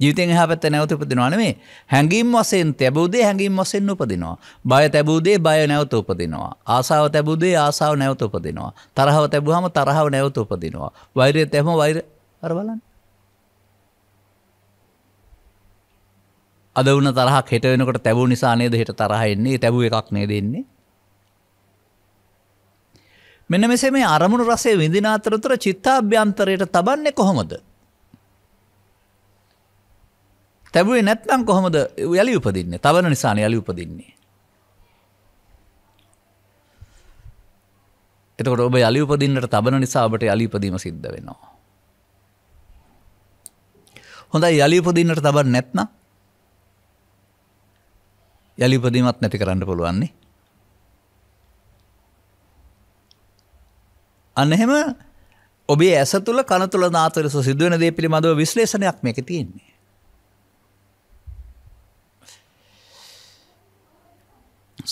ජීවිතෙන් එහා පැත්තේ නැවත උපදිනවා නෙමෙයි. හැඟීම් වශයෙන් ලැබූ දේ හැඟීම් වශයෙන් උපදිනවා. බය ලැබූ දේ බය නැවත උපදිනවා. ආසාව ලැබූ දේ ආසාව නැවත උපදිනවා. තරහව ලැබුවාම තරහව නැවත උපදිනවා. වෛරය ලැබුවම වෛර අර බලන්න. අද වුණ තරහක් හෙට වෙනකොට තැබූ නිසා නේද හෙට තරහ එන්නේ තැබූ එකක් නේද එන්නේ. මෙන්න මෙසේ මේ අරමුණු රසේ විඳින අතරතුර චිත්තාභ්‍යන්තරයට තබන්නේ කොහොමද? තැබුවේ නැත්නම් කොහොමද යළි උපදින්නේ තවන නිසාන යළි උපදින්නේ. එතකොට ඔබ යළි උපදින්නට තබන නිසාබට යළි උපදීම සිද්ධ වෙනවා. හොඳයි යළි උපදින්නට තබන්න නැත්නම් යළි උපදීමත් නැති කරන්න පුළුවන්නේ. අන්න එහෙම ඔබේ ඇස තුළ කනතුළ නාතරස සිදුවන දේ පිළිබඳව විශ්ලේෂණයක් මේක තියෙන්නේ.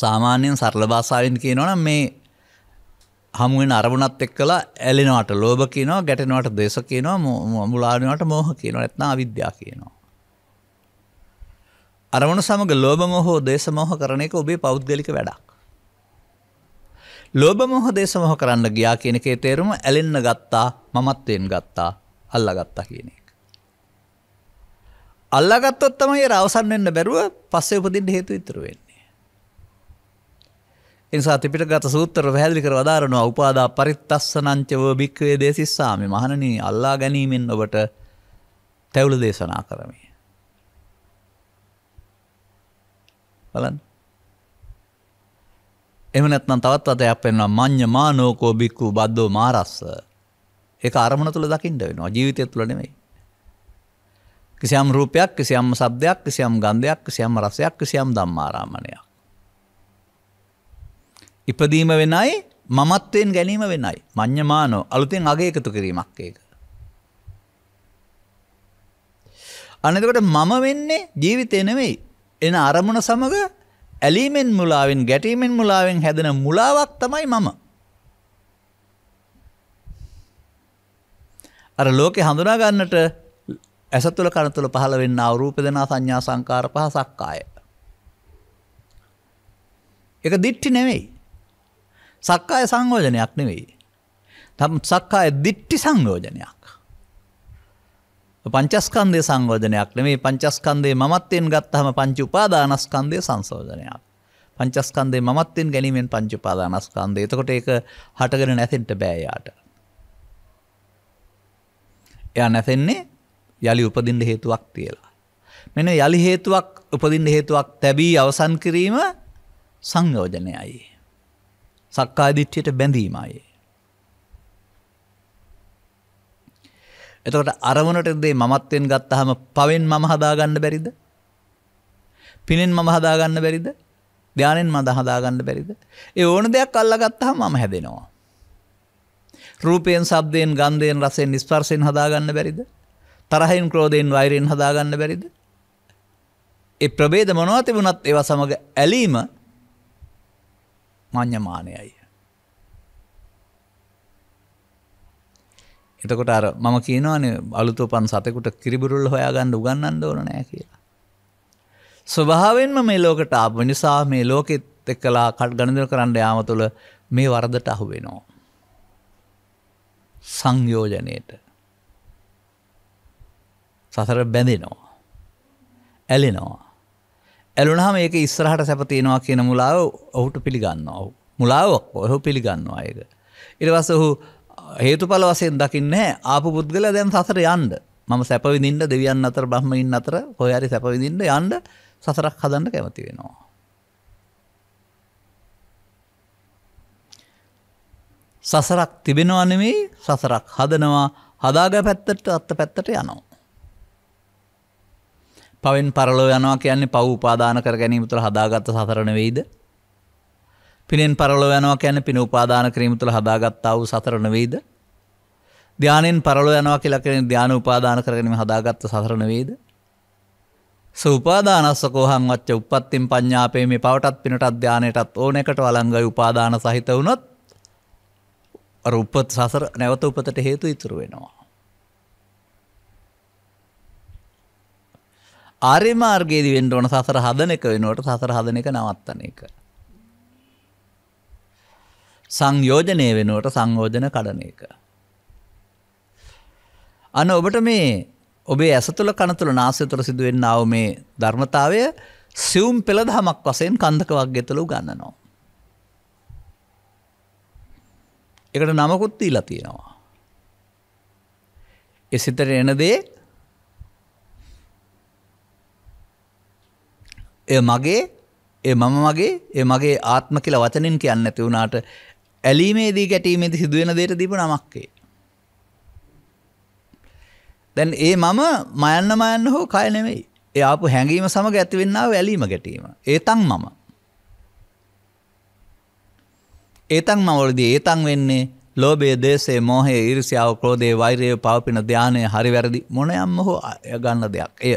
සාමාන්‍යයෙන් සරල භාසාාවෙන් කියනවනම් මේ හමුවෙන් අරමුණත් එක් කලා ඇලෙනවට ලෝභ කියනවා ගැටනවට දේශ කියනවා මුලානවට මෝහ කියනවා ඇත්න අවිද්‍යා කියනවා. අරමුණ සමඟ ලෝබමොහෝ දේශමෝහ කරන එක ඔබේ පෞද්ගලික වැඩක්. ලෝබමොහ දේශමහ කරන්න ගියා කියනකේ තේරුම ඇලෙන්න ගත්තා මමත්වයෙන් ගත්තා අල්ල ගත්තා කියන එක. අල්ලගත්තොත්තම ඒ රවසන් වෙන්න බැරුව පස්සේ උපදින් හේතු ඉතුරුවෙන්. එනිසා තිපිට ගත සූත්තර පැදිලි කර වදාරනවා උපාදා පරිත්තස්සනංචව භික්වේ දේශස්සාමි මහණනී අල්ලා ගැනීමෙන් ඔබට තැවුලු දේශනා කරමි. බලන් එමනැත්නම් තවත් අතයක් පෙන්වා මං්්‍ය මානෝකෝ බික්කු බද්ධෝ මාරස්ස එක අරමුණ තුළ දකිින්ට වෙනවා ජීවිතය තුළ නෙමෙයි. කිසියම් රූපයක් කිසියම් සබ්දයක් කිසියම් ගන්ධයක් කිසියම් රසයක් කිසියම් දම්මාරාමණයක්. ඉපදීම වෙනයි මමත්වයෙන් ගැනීම වෙනයි. මං්්‍යමානෝ අලුතෙන් අගේ එකතු කිරීමක් ඒක. අනකට මම වෙන්නේ ජීවිතය නෙවෙයි. එන අරමුණ සමඟ ඇලීමෙන් මුලාවෙන් ගැටීමෙන් මුලාවෙන් හැදෙන මුලාවක් තමයි මම. අර ලෝකෙ හඳුනාගන්නට ඇසතුළ කනතුළ පහළ වෙන්න අවරූප දෙනා සංඥා සංකාර පහ සක්කාය. එක දිට්ටි නෙවෙයි. සක්කාය සංයෝජනයක් නෙවෙයි. තම් සක්කාය දිට්ටි සංයෝජනයක්. පංචස්කන්දය සංයෝජනයක් නෙමේ පංචස්කන්දේ මත්තයෙන් ගත්තහම පංච උපාදානස්කන්දය සංසෝජනයක්. පංචස්කන්දේ මත්තයෙන් ගැනීමෙන් පංච උපාදානස්කන්දය එතකොට ඒක හටගෙන නැතිෙන්ට බෑයාට. එය නැතෙන්නේ යළි උපදින්ට හේතුවක් තියලා. මෙන යළි හේතුවක් උපදින්ට හේතුවක් තැබී අවසන් කිරීම සංයෝජනයයි. සක්කාදිට්්‍යයට බැඳීමයි. එතකට අරමුණට දේ මමත්වෙන් ගත්තහම පවෙන් මම හදාගන්න බැරිද. පිනෙන් මම හදාගන්න බැරිද ධ්‍යානෙන් මද හදාගන්න බැරිද. ඒ ඕන දෙයක් අල්ලගත්තහ මම හැදෙනවා. රූපයෙන් සබ්දයෙන් ගන්ධයෙන් රසයෙන් නිස්පර්සයෙන් හදාගන්න බැරිද. තරහින් ක්‍රෝධයෙන් වෛරයෙන් හදාගන්න බැරිද. ඒ ප්‍රබේද මොනවතිබුණත් ඒව සමඟ ඇලීම මං්්‍යමානයයි. එතකොට අර මම කියනවන අලුතුපන් සතෙකුට කිරිබුරුල්ල හොයාගන්න උගන්නන්න ඕන නෑ කියලා. ස්වභාවෙන්ම මේ ලෝකට ආපු නිසා මේ ලෝකෙත් එක් කලා කට් ගණදර කරන්න යාම තුළ මේ වරදට අහු වෙනෝ. සංයෝජනයට සසර බැඳෙනවා ඇලෙනවා ඇලුනහම ඒක ඉස්සරහට සැපතියෙනවා කියන මුලාව ඔහුට පිළිගන්න ඔහු මුලාවක් ඔහු පිළිගන්නවා අයක. ඉරවස ඔහු හේතුඵල වසයෙන් දකින්නේ ආපු පුද්ගල දැන් සසර යන්ඩ මම සැපවිදිින්ට දෙවියන් අතර බ්‍රහ්මයින් අතර හොයාරි සැපවිදිින්ට යන්ඩ සසරක් හදන්න කැමති වෙනවා. සසරක් තිබෙනවනමේ සසරක් හදනවා හදාග පැත්තට අත්ත පැත්තට යනවා. පවෙන් පරලෝ යනවා කියන්නේ පව් උපාදාන කර ගැනීම තුළ හදාගත්ත සතරන වෙයිද. පිනෙන් පරලෝ යනවා කියන පින උපාදාන කිරීම තුළ හදාගත්තා වූ සතරන වෙයිද. ධ්‍යානෙන් පරලෝ යනවා කියලා කියන ධ්‍යාන උපාදාන කරගැනීම හදාගත්ත සතරන වෙයිද. සූපාදානස්සකෝහන් වච්ච උපත්තින් පඤ්ඥාපේ මේ පවටත් පිනට අධ්‍යානයටත් ඕන එකට වළංගයි උපාදාන සහිත වුණොත් රුප්පත් සසර නැවත උපතට හේතු ඉතුරු වෙනවා. ආර්ය මාර්ගයේදී වෙන්න ඕන සසර හදන එක වෙනුවට සසර හදන එක නවත්තන එක. සංයෝජනය වෙනුවට සංයෝජන කඩන එක. අන්න ඔබට මේ ඔබේ ඇස තුළ කන තුළ නාසය තුළ සිදුවෙන්න ආව මේ ධර්මතාවය සිවුම් පෙළදහමක් වශයෙන් කන්දක වර්ගය තුළ උගන්වනවා. ඒකට නමකුත් දීලා තියෙනවා. ඒ සිතට එන දේ එය මගේ ඒ මම මගේ ඒ මගේ ආත්ම කියලා වචනින් කියන්න ඇති වුණාට ඇලීමේදී ගැටීමේදී සිදුවෙන දේට දීපු නමක්කේ. දැන් ඒ මම මයන්න මයන්න හෝ කය නෙමෙයි. ඒ ආපු හැඟීම සමග ඇතිවෙන්නාව ඇලීම ගැටීම. ඒතන් මම. ඒතන් මවලදී ඒතන් වෙන්නේ ලෝභය, දේශය, මෝහය, ඊර්ෂ්‍යාව, ක්‍රෝධය, වෛරය, පවපින ධානය, හරි වැරදි මොන යම්ම හෝ ගන්න දෙයක්. එය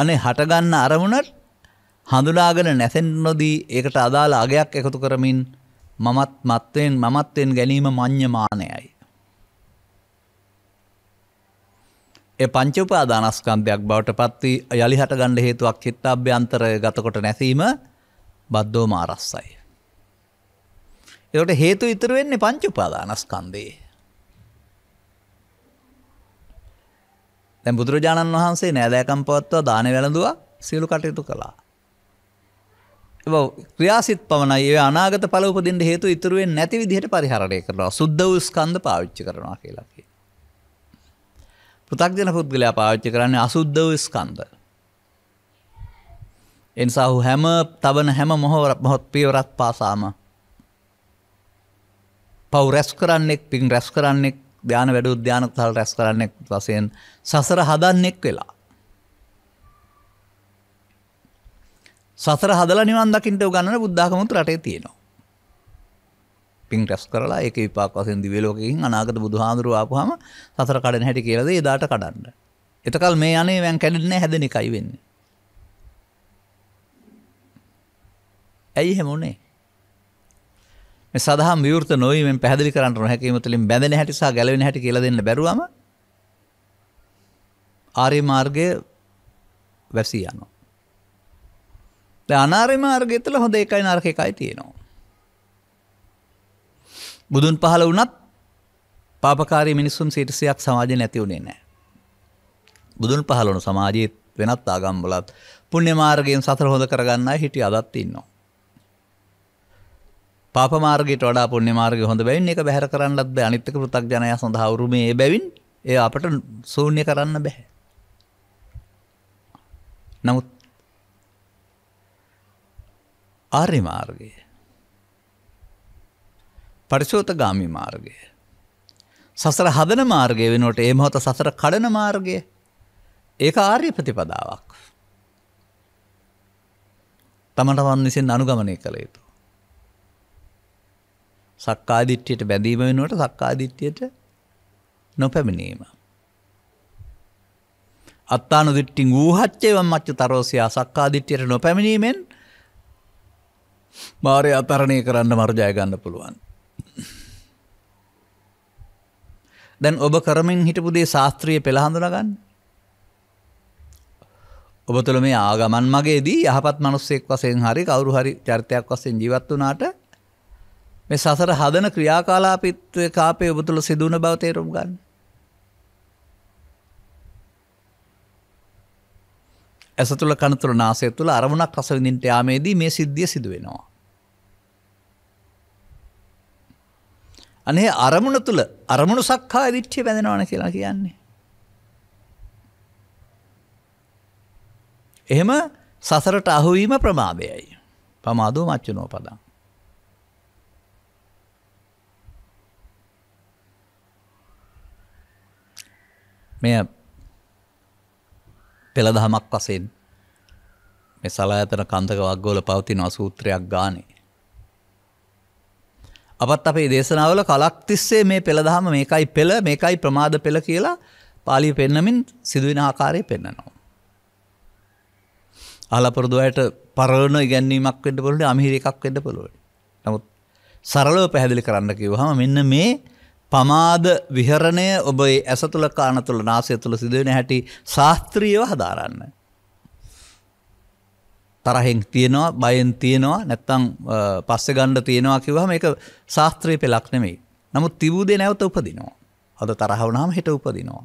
අනේ හටගන්න අරමුණට හඳුනාගෙන නැසෙන් නොදී ඒකට අදාළ අගයක් එකතු කරමින් මමත් මත්වෙන් මමත්වෙන් ගැනීම මං්්‍යමානයයි. ඒ පංචඋපාදානස්කන්ධයක් බවට පත්ති යළි හටගණ්ඩ හේතුවක් චිත්තාභ්‍යන්තරය ගතකොට නැසීම බද්ධෝ මාරස්සයි. එට හේතු ඉතුරුවෙන්නේ පංචුපාදානස්කන්දේ. දැන් බුදුරජාණන් වහන්සේ නෑදෑකම් පවත්වා දාන වැළඳවා සියලු කටයුතු කළා. ක්‍රියාසිත් පමණයි ඒ අනාගත පල උපදින්ට හේතු ඉතුරුවෙන් නැති විදිහට පරිහරණය කරනවා සුද්ද වූ ස්කන්ධ පාවිච්චි කරනවා කියලා කිය. පෘථක්ජන පුද්ගලයා පාවිච්චි කරන්නේ අසුද්ද වූ ස්කන්ධ. එනිසාහු හැම තබන හැම මොහොරත් මොහොත් පියවරත් පාසාම පව් රැස් කරන්නෙක් පින් රැස් කරන්නෙක් ධ්‍යාන වැඩ උද්‍යාන තල් රැස් කරන්නෙක් වසයෙන් සසර හදන්නෙක් වෙලා. සසර හදල නිවන්දකින්ට ගන්න බුද්ධාකමුත් රටේ තියෙනවා. පින් ටැස් කරලා ඒක විපාක් වසෙන් දිවලෝකින් අනාගත බුදුහාඳුරු ආපුහම සසර කඩන හැටි කියලද එදාට කඩන්න. එතකල් මේ අනේ වැන් කැඩින්නේ හැදෙන එකයි වෙන්නේ. ඇයි හැමුණේ සහ විවෘත නොවීම පැදිි කරන්න නොහැකීම තුළින් බැඳෙන හැටිසා ගැලවෙන හැට කියල දෙන්න බැරවම ආරය මාර්ගය වැසී යනවා. අනාරය මාර්ගය තුළ හොඳ එකයි නාර්ක එකයි තියෙනවා. බුදුන් පහල වනත් පාපකාරය මිනිස්සුන් සිටිසියක් සමාජය නැතිවුණේ නෑ. බුදුන් පහලනු සමාජයත් වෙනත් ආගම්බලත් පුුණ්‍ය මාර්ගයෙන් සතර හොඳ කරගන්න හිටි අදත්තින්නවා. පාප මාර්ගයට වඩා පුණ්‍ය මාර්ගය හොඳ බැවින් ඒක බැහැර කරන්නත් බෑ අනිත් එක පෘථග්ජනයා සඳහා උරුමේ බැවින් ඒ අපට ශූන්‍ය කරන්න බෑ. නමුත් ආර්ය මාර්ගය පරිශෝතගාමි මාර්ගය සසර හදන මාර්ගය වෙනුවට ඒ මොහොත සසර කඩන මාර්ගය ඒක ආර්ය ප්‍රතිපදාවක්. තමට වන් විසින් අනුගමනය කළ යුතු. සක්කාදිට්ඨියට බැඳීම වෙනුවට සක්කාදිට්ඨියට නොපැමිණීම. අත්තාන දිට්ටිං වූහච්චේවම් මච්ච තරෝසියා සක්කාදිට්ඨියට නොපැමිණීමෙන් මාරය අතරණය කරන්න මර්ජය ගන්න පුළුවන්. දැන් ඔබ කරමින් හිටපුදේ ශාස්ත්‍රීය පෙළහඳුනගන්න. ඔබ තුළ මේ ආගමන් මගේදී යහපත් මනුස්සෙක් වසයෙන් හරි කවරු හරි චර්තයක් වසයෙන් ජීවත් වනාට මේ සසර හදන ක්‍රියාකාලාපිත්වය කාපය ඔබ තුළ සිදුවන බව තේරුම් ගන්න. ඇස තුළ කනතුර නාසය තුළ අරමුණක් රසවිඳින්ට යාමේදී මේ සිද්ධිය සිදුවෙනවා. අනේ අරමුණ තුළ අරමුණු සක්කා විච්චය බැඳෙනවන කියලා කියන්නේ. එහෙම සසරට අහුවීම ප්‍රමාදයයි. පමාදුව මච්චනෝ පදා. මෙය පෙළදහමක් වසයෙන් මෙ සලාඇතන කන්දක වක්ගෝල පවතින අසූත්‍රයක් ගානේ. අපත් අපේ දේශනාවල කලක් තිස්සේ මේ පෙළදහම මේකයි පෙළ මේකයි ප්‍රමාද පෙළ කියලා පාලි පෙන්නමින් සිදුවෙන ආකාරය පෙන්න්නනවා. අලපුරදුවයට පරණ ඉගැන්නීමක් වෙන්ඩ පොලට අමිහිරි එකක් වෙඩ පොළුවට නමුත් සරලව පැහැදිලි කරන්න කිව්හම මෙන්න මේ පමාද විහරණය ඔබයි ඇස තුළ කාන තුළ නාසය තුළ සිදුවෙන හැටි ශාස්ත්‍රීයව හදාරන්න. තරහෙන් තියෙනවා බයෙන් තියෙනවා නැත්තං පස්සෙ ගණ්ඩ තියෙනවා කිවහම එක ශාස්ත්‍රී පෙලක් නෙමෙයි. නමුත් තිබූදේ නැවත උපදිනවා. අද තරහවනාම හිට උපදිනවා.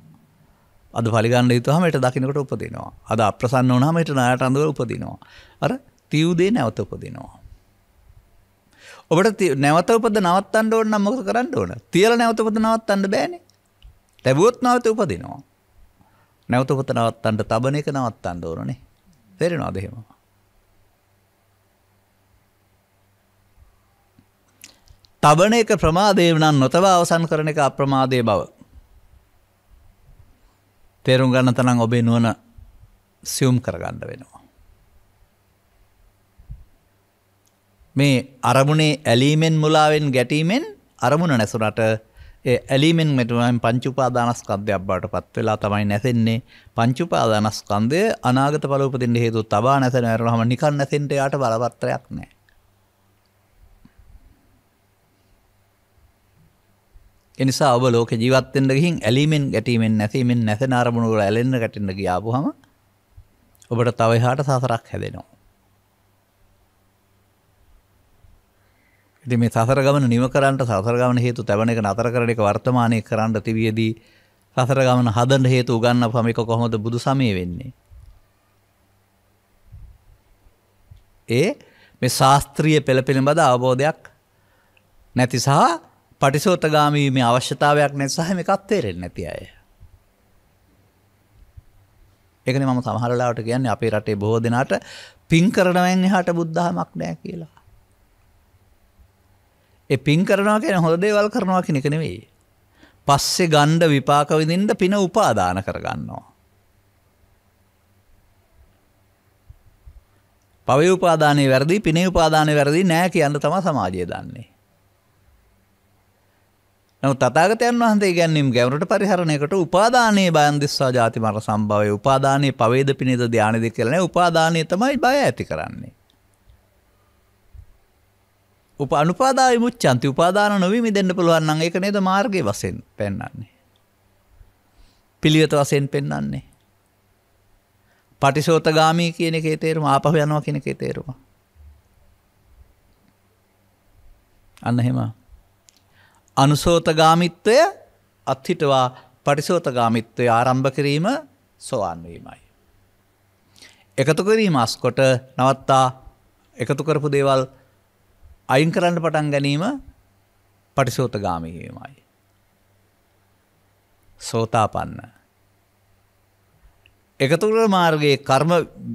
අද පලිගන්න යුතුහමට දකිනකට උපදිනවා. අද අප්‍රසන්න වනාමට නායට අඳුව උපදිනවා. අර තිවදේ නැවත උපදිනවා. ඔබට නැවත උපත නවත්තන්න ඕන නම් මොකද කරන්න ඕන? තියලා නැවත උපත නවත්තන්න බෑනේ. ලැබුවොත් නැවත උපදිනවා. නැවත උපත නවත්තන්න තබන එක නවත්තන්න ඕනනේ. තේරෙනවද එහෙම? තබන එක ප්‍රමාදේ නම් නොතව අවසන් කරන එක අප්‍රමාදේ බව. තේරුම් ගන්න තරම් ඔබේ නුවණ සියුම් කරගන්න වෙනවා. මේ අරමුණේ ඇලීමෙන් මුලාවෙන් ගැටීමෙන් අරමුණ නැසුනට ඇලීමෙන් මෙටමයින් පංචුපාදානස්කන්ධයක් බවට පත් වෙලා තමයි නැසෙන්නේ පංචුපාදානස්කන්ධය අනාගත ඵල උපදින්න හේතුව තබා නැසෙන අරහම නිකන් නැසෙන්න යාට බලපත්‍රයක් නැහැ. එනිසා ඔබ ලෝක ජීවත් වෙන්න ගිහින් ඇලීමෙන් ගැටීමෙන් නැසීමෙන් නැසෙන අරමුණු වල ඇලෙන්න ගැටෙන්න ගියාපුවම ඔබට තව එහාට සසරක් හැදෙනවා. ඉතින් මේ සසර ගමන නිම කරන්නට සසර ගමන හේතු තැවන එක නතර කරන එක වර්තමානයේ කරන්න තිබියදී සසර ගමන හදන්න හේතු උගන්න පමික කොහොමද බුදු සමය වෙන්නේ? ඒ මේ ශාස්ත්‍රීය පෙළ පිළිබඳ අවබෝධයක් නැති සහ පටිසෝතගාමී මේ අවශ්‍යතාවයක් නැති සහ මේකත් තේරෙන්නේ නැති අය. ඒකනේ මම සමහර වෙලාවට කියන්නේ අපේ රටේ බොහෝ දෙනාට පින් කරනවෙන් එහාට බුද්ධහමක් නැහැ කියලා. ඒ පින් කරනවා කියන හොඳ දේවල් කරනවා කෙනෙක නෙවෙයි. පස්සෙ ගණ්ඩ විපාක විඳින්ට පින උපාදාන කරගන්නවා. පව උපාදානය වැරදි පින උපාදානය වැරදි නෑ කියන්න තම සමාජය දන්නේ. නමු තතාගතයන් වහන්සේ ගැන්නීම් ගැවරට පරිහරණයකට උපාදානයේ බයන්දිස්වා ජාති මර සම්භවය උපාදානයේ පවේද පිනිද ධ්‍යානදි කරන උපාදානය තමයි බය ඇති කරන්නේ. උප අනුපාදා විමුච්චන්ති උපාදාන නොවීම දෙන්න පුළුවන් නම් ඒක නේද මාර්ගයේ වශයෙන් පෙන්වන්නේ. පිළිවෙත වශයෙන් පෙන්වන්නේ. පටිසෝතගාමී කියන එකේ තේරුම ආපහු යනවා කියන එකේ තේරුම. අන්න එහෙම අනුසෝතගාමිත්වය අත්හිටවා පටිසෝතගාමිත්වය ආරම්භ කිරීම සොවන් වීමයි. එකතු කිරීම අස්කොට නවත්තා එකතු කරපු දේවල් අයින් කරන්න පටන් ගැනීම පටිසෝතගාමීවීමයි. සෝතාපන්න. එකතුර මාර්ගයේ කර්ම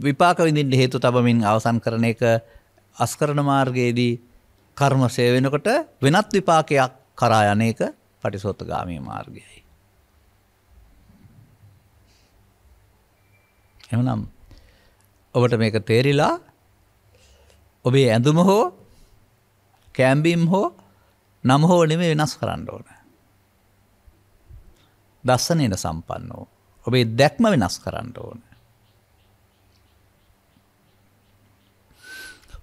විපාක විඳින් හේතු තබමින් අවසන් කරන එක අස්කරණ මාර්ගයේදී කර්ම සේවෙනකොට වෙනත් විපාකයක් කරා යන එක පටිසෝතගාමී මාර්ගයයි. එමනම් ඔබට මේක තේරිලා ඔබේ ඇඳුම හෝ කෑම්බීම් හෝ නම හෝ නෙමේ වෙනස් කරන්න ඕන. දස්සනයට සම්පන්න වූ. ඔබේ දැක්ම වෙනස් කරන්න ඕන.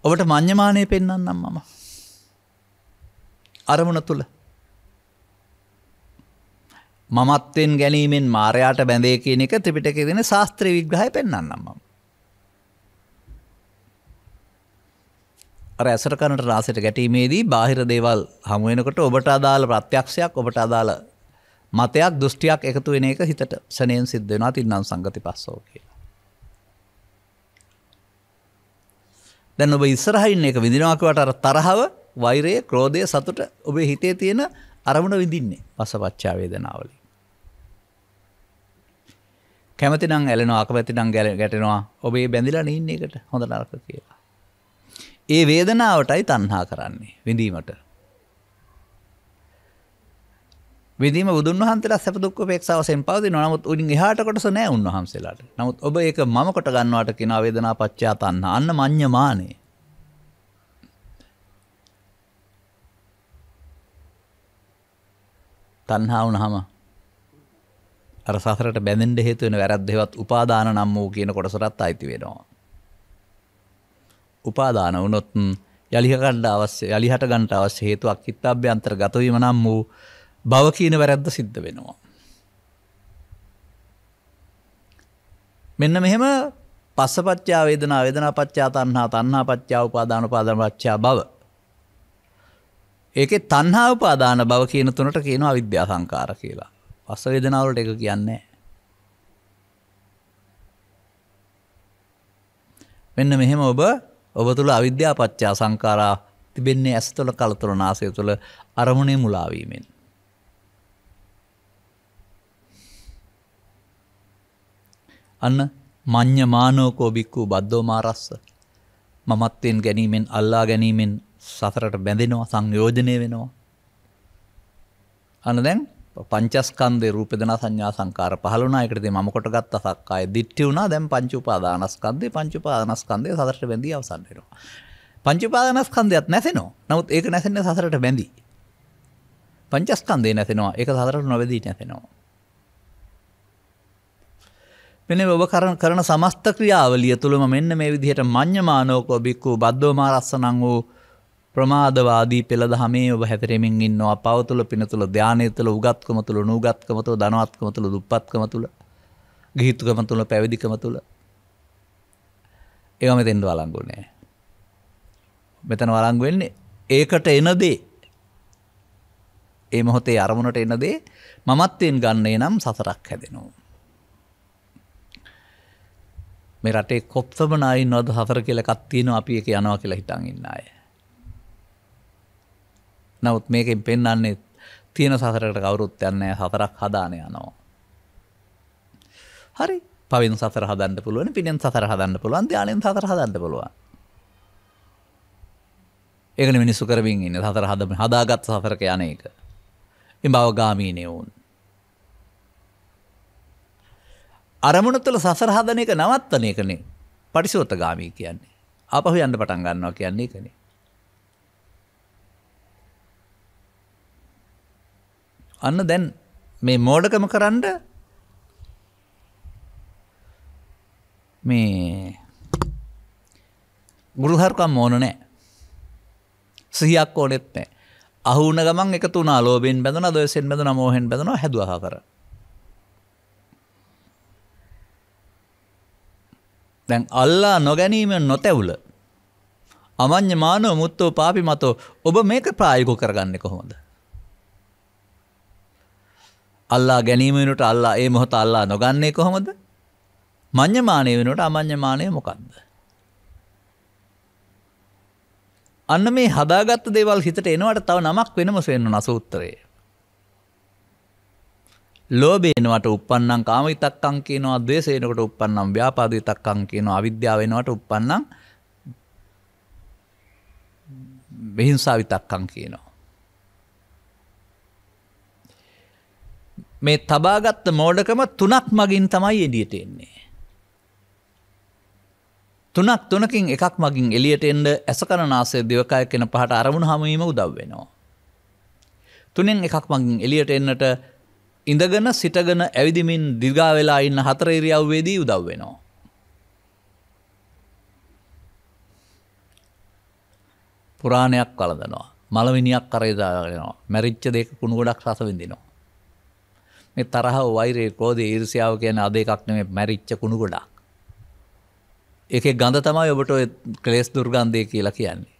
ඔබට මං්්‍යමානය පෙන්න්නම් මම. අරමුණ තුළ. මමත්වෙන් ගැනීමෙන් මාරයාට බැඳේ කියන එක ත්‍රිපිට කෙරෙන ශාස්ත්‍ර විග්‍රහය පෙන්න්නම් මම. අර ඇසට කනට රාසයට ගැටීමේදී බාහිර දේවල් හමුවෙනකොට ඔබට අදාළ ප්‍රත්‍යක්ෂයක් ඔබට අදාළ මතයක් දෘෂ්ටියක් එකතු වෙන එක හිතට සනයෙන් සිද්ධ වෙනවා තින්නම් සංගති පස්සෝ කියලා. දැන් ඔබ ඉස්සරහින් එක විඳිනවා කියවට අර තරහව, වෛරය, ක්‍රෝධය, සතුට ඔබේ හිතේ තියෙන අරමුණ විඳින්නේ පසපච්චා වේදනාවලින්. කැමතිනම් ඇලෙනවා අකමැතිනම් ගැටෙනවා ඔබේ බැඳිලා නින්න එකට හොඳ නරක කියලා. ඒ වේදනාවටයි තන්හා කරන්නේ විඳීමට. විදීම බුදුන් වහන්සේලා සැප දුක් උපේක්ෂාව සෙන්පවදී නමුත් උඩින් එහාට කොටස නෑ උන්වහන්සේලාට. නමුත් ඔබ ඒක මම කොට ගන්නවාට කියන වේදනා පත්‍ය තණ්හා අන්න මඤ්ඤමානේ. තණ්හා වුණාම අර සසරට බැඳෙන්න හේතු වෙන වැරද්දේවත් උපාදාන නම් වූ කියන කොටසටත් අයිති වෙනවා. උපාදාන වනොත් යළිහකණ්ඩ අවස්්‍ය යළිහට ගන්ට අවශ්‍ය හේතු අක්කිත්තාභ්‍යන්තර ගතවීම නම් වූ බව කියන වැරැද්ද සිද්ධ වෙනවා. මෙන්න මෙහෙම පස්සපච්චා වේදනා වේදනා පච්චා තන්හා තන්හා පච්චා උපාදාන උපාදාන පච්චා බව ඒකෙ තන්හා උපාදාන බව කියන තුනට කියනවා අවිද්‍යා සංකාර කියලා. පස්ස වේදනාවලට එක කියන්නේ. මෙන්න මෙහෙම ඔබ ඔබ තුළ අවිද්‍යාපච්චා සංකාරා තිබෙන්නේ ඇස් තුළ කලතුර නාසය තුළ අරමුණේ මුලාවීමෙන්. අන්න මං්්‍ය මානෝකෝ බික්කූ බද්ධෝ මාරස්ස මමත්වයෙන් ගැනීමෙන් අල්ලා ගැනීමෙන් සසරට බැඳෙනවා සංයෝජනය වෙනවා. අන දැන් පංචස්කන්ධේ රූප වේදනා සංඥා සංකාර පහළ වුණා. ඒකට ඉතින් මම කොට ගත්ත සක්කාය දිට්ඨි වුණා. දැන් පංච උපාදානස්කන්ධේ පංච උපාදානස්කන්ධේ සතරට බැඳී අවසන් වෙනවා. පංච උපාදානස්කන්ධයත් නැසෙනවා. නමුත් ඒක නැසෙන්නේ සතරට බැඳී. පංචස්කන්ධේ නැසෙනවා. ඒක සතරට නොබැඳී නැසෙනවා. මෙන්න ඔබ කරන කරන සමස්ත ක්‍රියාවලිය තුළම මෙන්න මේ විදිහට මඤ්ඤමානෝකෝ බික්කු බද්දෝ මාරස්සනං වූ ප්‍රමාදවාදී පෙළ දහමේ ඔබ හැතරෙමින් ඉන්නවා පවතුල පිනතුළ ධ්‍යානය තුළ උගත්කම තුළ නූගත්කම තුළ ධනවත්කම තුළ දුප්පත්කම තුළ ගිහිතුකම තුළ පැවිදිකම තුළ ඒවම තෙන්ඩ වලංගුනේ මෙතන වලංගු වෙන්නේ ඒකට එනදේ ඒ මොහොතේ අරමුණට එනදේ මමත්වයෙන් ගන්නේ නම් සතරක් හැදෙනවා මේ රටේ කොප්තමනයින් නොද හතර කියල කත්තියන අපි එක යනවා කියලා හිටන් ඉන්න අය නවත් මේකෙන් පෙන්න්නන්නේ තියෙන සසරකට කවුරුත් යන්නේ සතරක් හදානය යනවා. හරි පවින් සතර හදන්න පුළුවන් පිනෙන් සතර හදන්න පුළුවන් ධ්‍යානෙන් සතර හදන්න පුළුවන්. ඒකනේ මිනිස්සු කරමින් ඉන්නේ සතර හදම හදාගත් සතරක යන එක. ඉඹවගාමීනේ වුන්. අරමුණ තුළ සසර හදන එක නවත්තන එකනේ පටිසෝත ගාමී කියන්නේ. ආපහු යන්න පටන් ගන්නවා කියන්නේ එකනේ. අන්න දැන් මේ මෝඩකම කරන්න මේ ගුරුහරකම් ඕන නෑ සිහියක් ඕනෙත් නෑ අහුන ගමන් එක තුනා ලෝබෙන් බැඳන දොයසෙන් බැඳන මෝහෙන් බැඳන හැදවා කර දැන් අල්ලා නොගැනීම නොතැවුල අමං්්‍ය මානෝ මුත්තෝ පාපි මතෝ ඔබ මේක ප්‍රායකෝ කරගන්න කොහොමද අල්ලා ගැනීම වෙනුවට අල්ලා ඒ මොහොත අල්ලා නොගන්නේ කොහොමද? මඤ්ඤමාණය වෙනුවට අමඤ්ඤමාණය මොකද්ද? අන්න මේ හදාගත්ත දේවල් හිතට එනවට තව නමක් වෙනම සෙන්නුන සූත්‍රයේ. ලෝභය එනවට uppannam කාමවිතක්කම් කියනවා, ද්වේෂය එනකොට uppannam ව්‍යාපාදවිතක්කම් කියනවා, අවිද්‍යාව එනවට uppannam විහිංසාවිතක්කම් කියනවා. මේ තබාගත්ත මෝඩකම තුනක් මගින් තමයි එඩියට එන්නේ. තුනක් තුනකින් එකක් මගින් එලියට එන්ඩ ඇසකරනාසය දෙවකාය කෙන පහට අරමුණ හමීම උදව් වෙනවා. තුනෙන් එකක් මගින් එලියට එන්නට ඉඳගන සිටගන ඇවිදිමින් දිගා වෙලා ඉන්න හතර ඉරියව්වේදී උදව් වෙනවා. පුරාණයක් කලදනවා මළවිනියක් කරේදාගෙනවා මැරිච්ච දෙක කුණු ගොඩක් රසවිඳිනවා. මේ තරහව වෛරේ කෝදේ ඊර්සියාව කියන අද එකක් නෙමේ මැරිච්ච කුණු ගොඩක්. ඒකේ ගඳ තමයි ඔබට ඔය ක්ලේස් දුර්ගන්ධය කියලා කියන්නේ.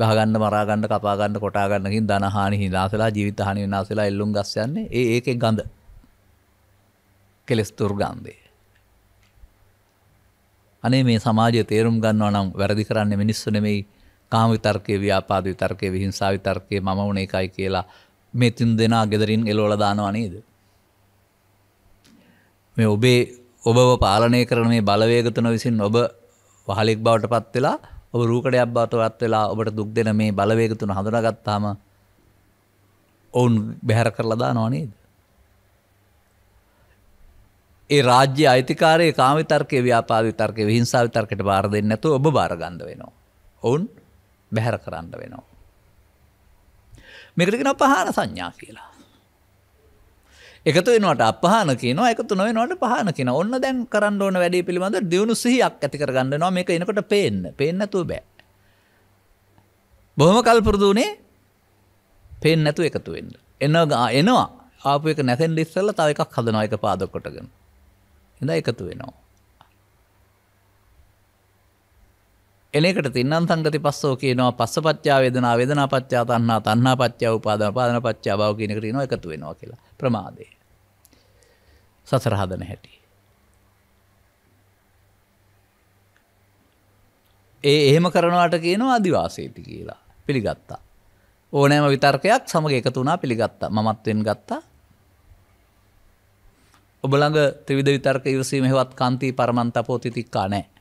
ගහගන්න මරාගන්න කපාගන්න කොටාගන්නකින් ධනහානි හිනාසලා ජීවිත හානි විනාසලා එල්ලුම් ගස් යන්නේ ඒ ඒකේ ගඳ. කෙලෙස් දුර්ගන්ධය. අනේ මේ සමාජය තේරුම් ගන්නවා නම් වැරදි කරන්නේ මිනිස්සු නෙමෙයි කාම විතර්කයේ ව්‍යාපාද විතර්කයේ විහිංසාව විතර්කයේ මම වුණ එකයි කියලා මේ තින් දෙනා ගෙදරින් එලෝල දානවා නේද. මේ ඔබේ ඔබව පාලනය කරන මේ බලවේගතන විසින් ඔබ වහලෙක් බවට පත් වෙලා ඔබ රූකඩයක් බාතවත් වෙලා ඔබට දුක් දෙන මේ බලවේගතුන හඳුනාගත්තාම ඔවුන් බැහැර කරලදා නොනේද. ඒ රාජ්‍ය අයිතිකාරය කාමි තර්කය ව්‍යාපාවි තර්කය හිංසාවි තර්කට බාර දෙන්නතු ඔබ බාරගන්ධ වෙනවා. ඔවුන් බැහැර කරන්න වෙනවා. මේකට කියනවා පහන සංඥා කියලා. එකතු වෙනවට අපහාන කියනවා එකතු නොවෙනවට පහන කියන ඔන්න දැන් කරන්න ඕන වැඩේ පිළිබඳ දියුණු සිහියක් ඇති කරගන්නවා මේක එනකොට පේන්න පේන්න නැතුව බෑ. බොහොම කල්පුරුදු වුණේ පේන්න නැතුව එකතු වෙන්න. එනවා එනවා ආපු එක නැතෙන් ඉස්සෙල්ලා තව එකක් හදනවා එක පාදක කොටගෙන. ඉඳලා එකතු වෙනවා. එන එකට තින්නම් සංගති පස්සෝ කියනවා පස්සපච්චා වේදනා වේදනා පච්චා තණ්හා තණ්හා පච්චා උපාදාන උපාදාන පච්චා භව කියන එකට කියනවා එකතු වෙනවා කියලා. ප්‍රමාදය. සසර හදන හැටි. ඒ එහෙම කරනවාට කියනවා අදිවාසීති කියලා. පිළිගත්තා. ඕනෑම විතර්කයක් සමග එකතු වුණා පිළිගත්තා. මමත් වෙන් ගත්තා. ඔබ ළඟ ත්‍රිවිධ විතර්ක ඉවසීම හෙවත් කාන්ති පරමන්තපෝතිතික්කා නැහැ.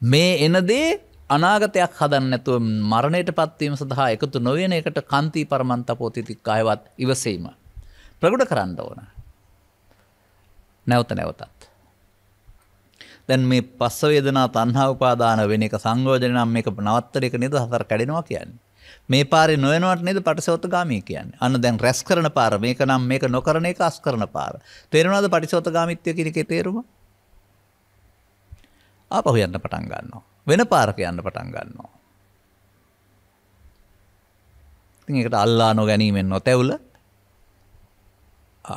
මේ එනදේ අනාගතයක් හදන්න ඇතුව මරණයට පත්වීම සඳහා එකතු නොවෙන එකට කන්තී පරමන්ත පෝතිතික් අයවත් ඉවසීම. ප්‍රගුට කරන්න ඕන. නැවත නැවතත්. දැන් මේ පස්සවේදනා තන්හා උපාදාන වෙන එක සංගෝජන නම් එක නවත්තර එක නේද හතර කැඩෙනවා කියන්නේ. මේ පාරි නොයනවට නේද පටිසෝත ගාමී කියන්නේ. අන්න දැන් රැස් කරන පාර මේක නම් මේක නොකරන එක අස් කරන පාර. තේරුණාද පටිසෝත ගාමිත්වය කියන එකේ තේරුම? ආපහු යන්න පටන් ගන්නවා. වෙන පාරක යන්න පටන් ගන්නවා. ඉතින් එකට අල්ලා නොගැනීමෙන් නොතැවුල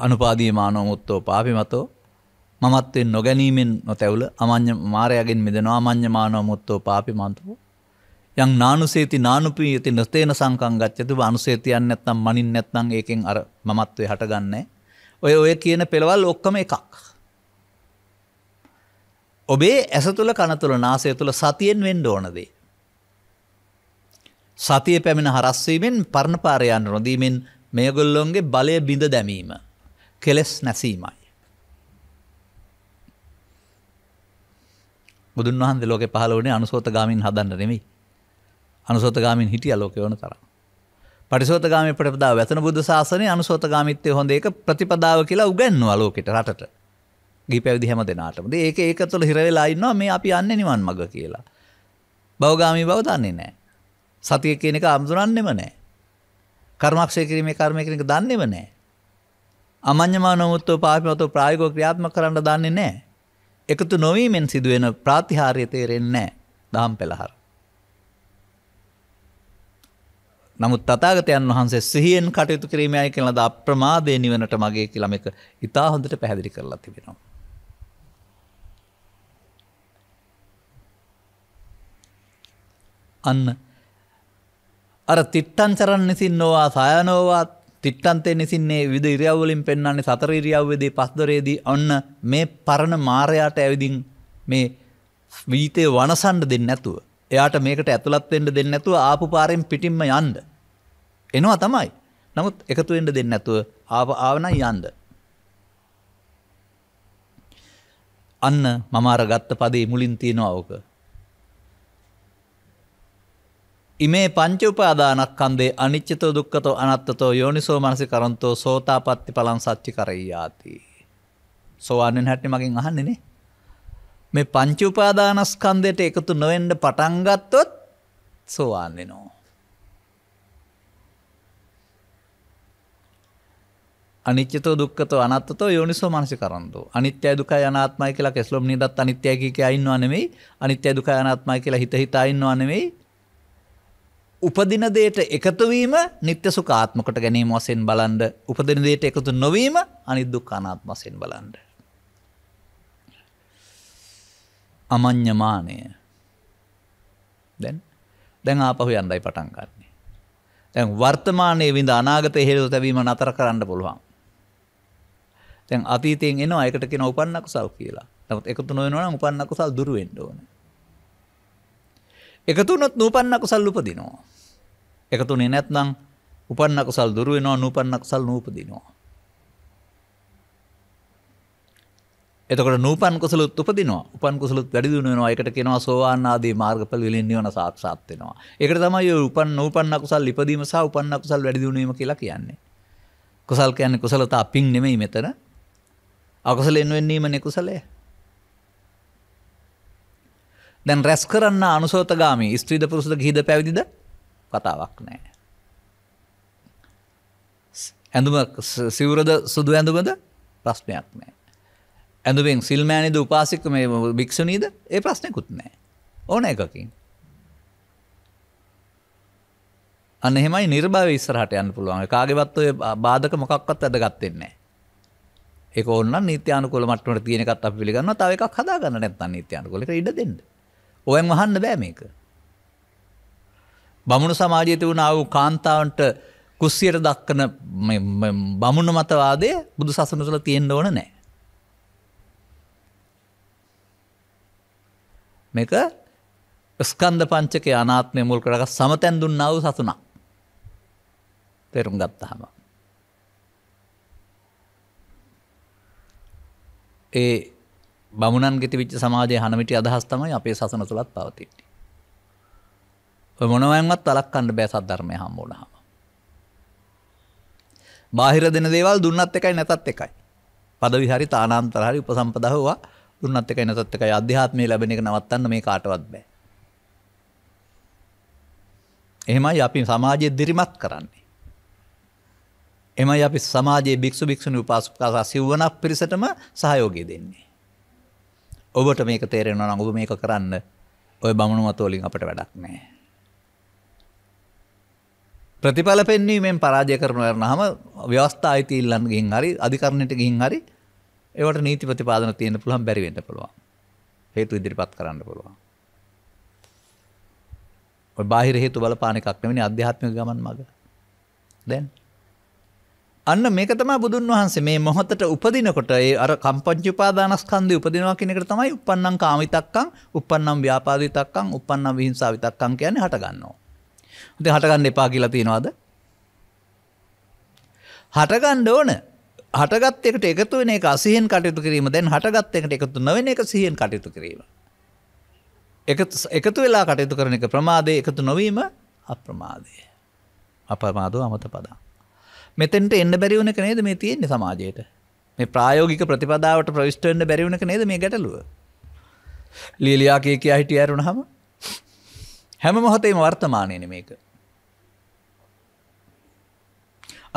අනුපාදී මානෝ මුත්තෝ පාපිමතෝ මමත්වෙන් නොගැනීමෙන් නොතැවුල අමං්‍ය මාරයගෙන් මෙදෙනවා අමං්‍ය මානෝ මුත්තෝ පාපිමන්තෝ යං නානුසේති නානුපී ඇති නොතේන සංකං ගච්චතු අනුසේතියන් නැත්නම් මනින් නැත්නම් ඒකෙන් අර මමත්වේ හටගන්නේ. ඔය ඔය කියන පෙළවල් ඔක්කම එකක්. ඔබේ ඇස තුළ කන තුළ නාසය තුළ සතියෙන් වෙන්ඩ ඕනදේ. සතිය පැමිණ හරස්වීමෙන් පරණපාරයන් රොඳීමෙන් මේගොල්ලොන්ගේ බලය බිඳ දැමීම. කෙලෙස් නැසීමයි. බුදුන් වහන්ද ලෝක පහල වනේ අනුසෝත ගාමින් හදන්න නෙමි. අනුසෝත ගාමින් හිටිය ලෝක ඕන තර. පරිසෝත ගාමි ප්‍රපදා වැතන බුදු ශාසනය අනුසෝත ගාමිත්‍යය හොඳ එක ප්‍රතිපදාව කියලා උගැන්නවා ලෝකෙට රටට. ගිපැවිදි හැම දෙනාටම ඒක ඒක තුළ හිරවෙලා ඉන්නවා මේ අපි අන්න නිවන් මග කියලා. බෞගාමී බව දන්නේ නෑ. සතිය කියන එක අමුදුරන්නෙම නෑ. කර්මක්ෂය කිරීමේ කර්මය කියන එක දන්නෙම නෑ. අමඤ්ඤමා නොමුත්තෝ පාපිමතෝ ප්‍රායෝගිකව ක්‍රියාත්මක කරන්න දන්නේ නෑ. එකතු නොවීමෙන් සිදුවෙන ප්‍රාතිහාර්ය තේරෙන්නේ නෑ. දහම් පෙළහර. නමුත් තථාගතයන් වහන්සේ සිහියෙන් කටයුතු කිරීමයි කියලා ද අප්‍රමාදේ නිවනට මගේ කියලා මේක ඊටා හොඳට පැහැදිලි කරලා තිබෙනවා. අන්න. අර තිට්ටන් චරන් නිසින් නොවා සයනෝවාත් තිට්ටන්තේ නිසින්නේ විද ඉරියව්වලින් පෙන්න්නන්නේ සතර ඉරියව්වෙදී පස්දරේදී ඔන්න මේ පරණ මාරයාට ඇවිදින් මේ වීතය වනසන්ඩ දෙන්න ඇතුව. එයාට මේකට ඇතුළත්වෙන්ට දෙන්න ඇතුව ආපු පාරෙන් පිටිම්ම යන්ඩ. එනවා තමයි. නමුත් එකතුවෙන්ට දෙන්න ඇතුව ආප ආවන යන්ඩ. අන්න මමාර ගත්ත පදේ මුලින් තියෙනවා ඕක ඉමේ පංච උපාදානස්කන්ධේ අනිච්චතෝ දුක්ඛතෝ අනත්තතෝ යෝනිසෝ මනසිකරන්තෝ සෝතාපට්ටි පලං සච්චි කරෙයාති. සෝවන්නේ හැටි මගෙන් අහන්නේ නේ. මේ පංච උපාදානස්කන්ධයට එකතු නොවෙන්න පටන් ගත්තොත් සෝවාන් වෙනවා. අනිච්චතෝ දුක්ඛතෝ අනත්තතෝ යෝනිසෝ මනසිකරන්තෝ අනිත්‍යයි දුකයි අනාත්මයි කියලා කෙස්ලොම් නිදත් අනිත්‍යයි කිය කිය ඉන්නව නෙමෙයි අනිත්‍යයි දුකයි අනාත්මයි කියලා හිත හිතා ඉන්නව නෙමෙයි උපදින දේට එකතු වීම නිත්‍ය සුඛාත්මකට ගැනීම වශයෙන් බලන්න උපදින දේට එකතු නොවීම අනිත් දුක් අනාත්ම වශයෙන් බලන්න අමඤ්ඤමානය දැන් දැන් ආපහු යන්නයි පටන් ගන්නෙ දැන් වර්තමානයේ විඳ අනාගතයේ හේතු තැවීම නතර කරන්න පුළුවන් දැන් අතීතයෙන් එනවා ඒකට කියන උපන්න කුසල් කියලා නමුත් එකතු නොවෙනවා නම් උපන්න කුසල් දුර වෙන්න ඕනේ එකතු වුණොත් නූපන්න කුසල් උපදිනවා එකතුනේ නැත්නම් උපන්න කුසල් දුර වෙනවා නූපන්න කුසල් නූපදිනවා. එතකොට නූපන් කුසලුත් උපදිනවා. උපන් කුසලුත් වැඩි දියුණු වෙනවා. ඒකට කියනවා සෝවාන් ආදී මාර්ගඵල වලින් නිවන සාක්ෂාත් වෙනවා. ඒකට තමයි ඔය උපන් නූපන්න කුසල් ඉපදීම සහ උපන්න කුසල් වැඩි දියුණු වීම කියලා කියන්නේ. කුසල් කියන්නේ කුසලතා පිං නෙමෙයි මෙතන. අකුසලෙන් වෙන්නීමනේ කුසලය. දැන් රැස් කරන්න අනුසෝතගාමී ස්ත්‍රීද පුරුෂද ගිහිද පැවිදිද කතාවක් නෑ. ඇඳුම සිවරද සුදු ඇඳුමද ප්‍රශ්නයක් නෑ. ඇඳුවෙන් සිල්මෑනිද උපාසික මේ භික්ෂුණීද ඒ ප්‍රශ්නයකුත් නෑ ඕන එකකින්. අන්න එහෙමයි නිර්භාව ඉස්සරහට යන්න පුළුවන් කාගෙවත් ඔය බාධක මොකක්වත් ඇදගත්තෙන්නේ. ඒක ඔන්න නීත්‍යානුකොල මට්ටමට තියෙනකත් අපි පිළිගන්නවා තව එකක් හදාගන්න නැත්නම් නීත්‍යානුකොල එක ඉඩ දෙන්න. ඔයෙන් වහන්න බෑ මේක. බමුණු සමාජය තිබුණ වූ කාන්තාවන්ට කුස්සියට දක්කන බමුණ මතවාදය බුදු සසන තුළ තියෙන්න්න ඕන නෑ. මේක ස්කන්ධ පංචක අනාත්මය මුල් කරක සමතැන් දුන්නාව සතුනා. තෙරුම් ගත්තහම. ඒ බමුණන් ගෙති විච් සමාජය හනමිටි අදහස් තමයි අපේ සසන තුළත් පවතින්නේ. මොනවන්වත් වලක්වන්න බෑ සද්ධර්මය හම්බ වුණාම. බාහිර දෙන දේවල් දුන්නත් එකයි නැතත් එකයි. පදවි හරි තානාන්තර හරි උපසම්පදා හොවා දුන්නත් එකයි නැතත් එකයි. අධ්‍යාත්මය ලැබෙන එක නවත්තන්න මේ කාටවත් බෑ. එහෙමයි අපි සමාජයේ දිරිමත් කරන්නේ. එමයි අපි සමාජයේ භික්ෂු භික්ෂුණී උපාසකලා සිව්වනක් පිරිසටම සහයෝගය දෙන්නේ. ඔබට මේක තේරෙනවා නම් ඔබ මේක කරන්න ඔය බමුණු මතවලින් අපට වැඩක් නැහැ. ප්‍රතිඵල පෙන්වීමෙන් පරාජය කරනවර නහම ව්‍යවස්ථා අයිතිල්ලන් ගින් හරි අධිකරණයට ගින් හරි ඒවට නීති ප්‍රතිපාදන තියෙන පුළුවන් බැරිවෙන්න පුළුවන් හේතු ඉදිරිපත් කරන්න පුළුවන්. බාහිර හේතු බලපාන එකක් නෙවෙයි අධ්‍යාත්මික ගමන් මඟ. දැන් අන්න මේක තමයි බුදුන් වහන්සේ මේ මොහොතට උපදිනකොට ඒ අර කම්පංච උපාදානස්කන්ධය උපදිනවා කියන එක තමයි uppannam කාමිතක්කම් uppannam ව්‍යාපාදිතක්කම් uppannam විහිංසාවිතක්කම් කියන්නේ හට ගන්නවා. ඉතින් හටගන්න එපා කියලා තියනවාද? හටගන්න ඕන. හටගත් එකට එකතු වෙන එක අසිහෙන් කටයුතු කිරීම දැන් හටගත් එකට එකතු නොවන එක සිහියෙන් කටයුතු කිරීම. එකතු වෙලා කටයුතු කරන එක ප්‍රමාදය එකතු නොවීම අප්‍රමාදය. අපමාදෝ අමත පදා. මෙතෙන්ට එන්න බැරි වුණක නේද මේ තියෙන්නේ සමාජයට. මේ ප්‍රායෝගික ප්‍රතිපදාවට ප්‍රවිෂ්ට වෙන්න බැරි වුණක නේද මේ ගැටලුව. ලීලියා කී කියා හිටිය ඇරුණාම හැම මොහොතේම වර්තමානයන මේක.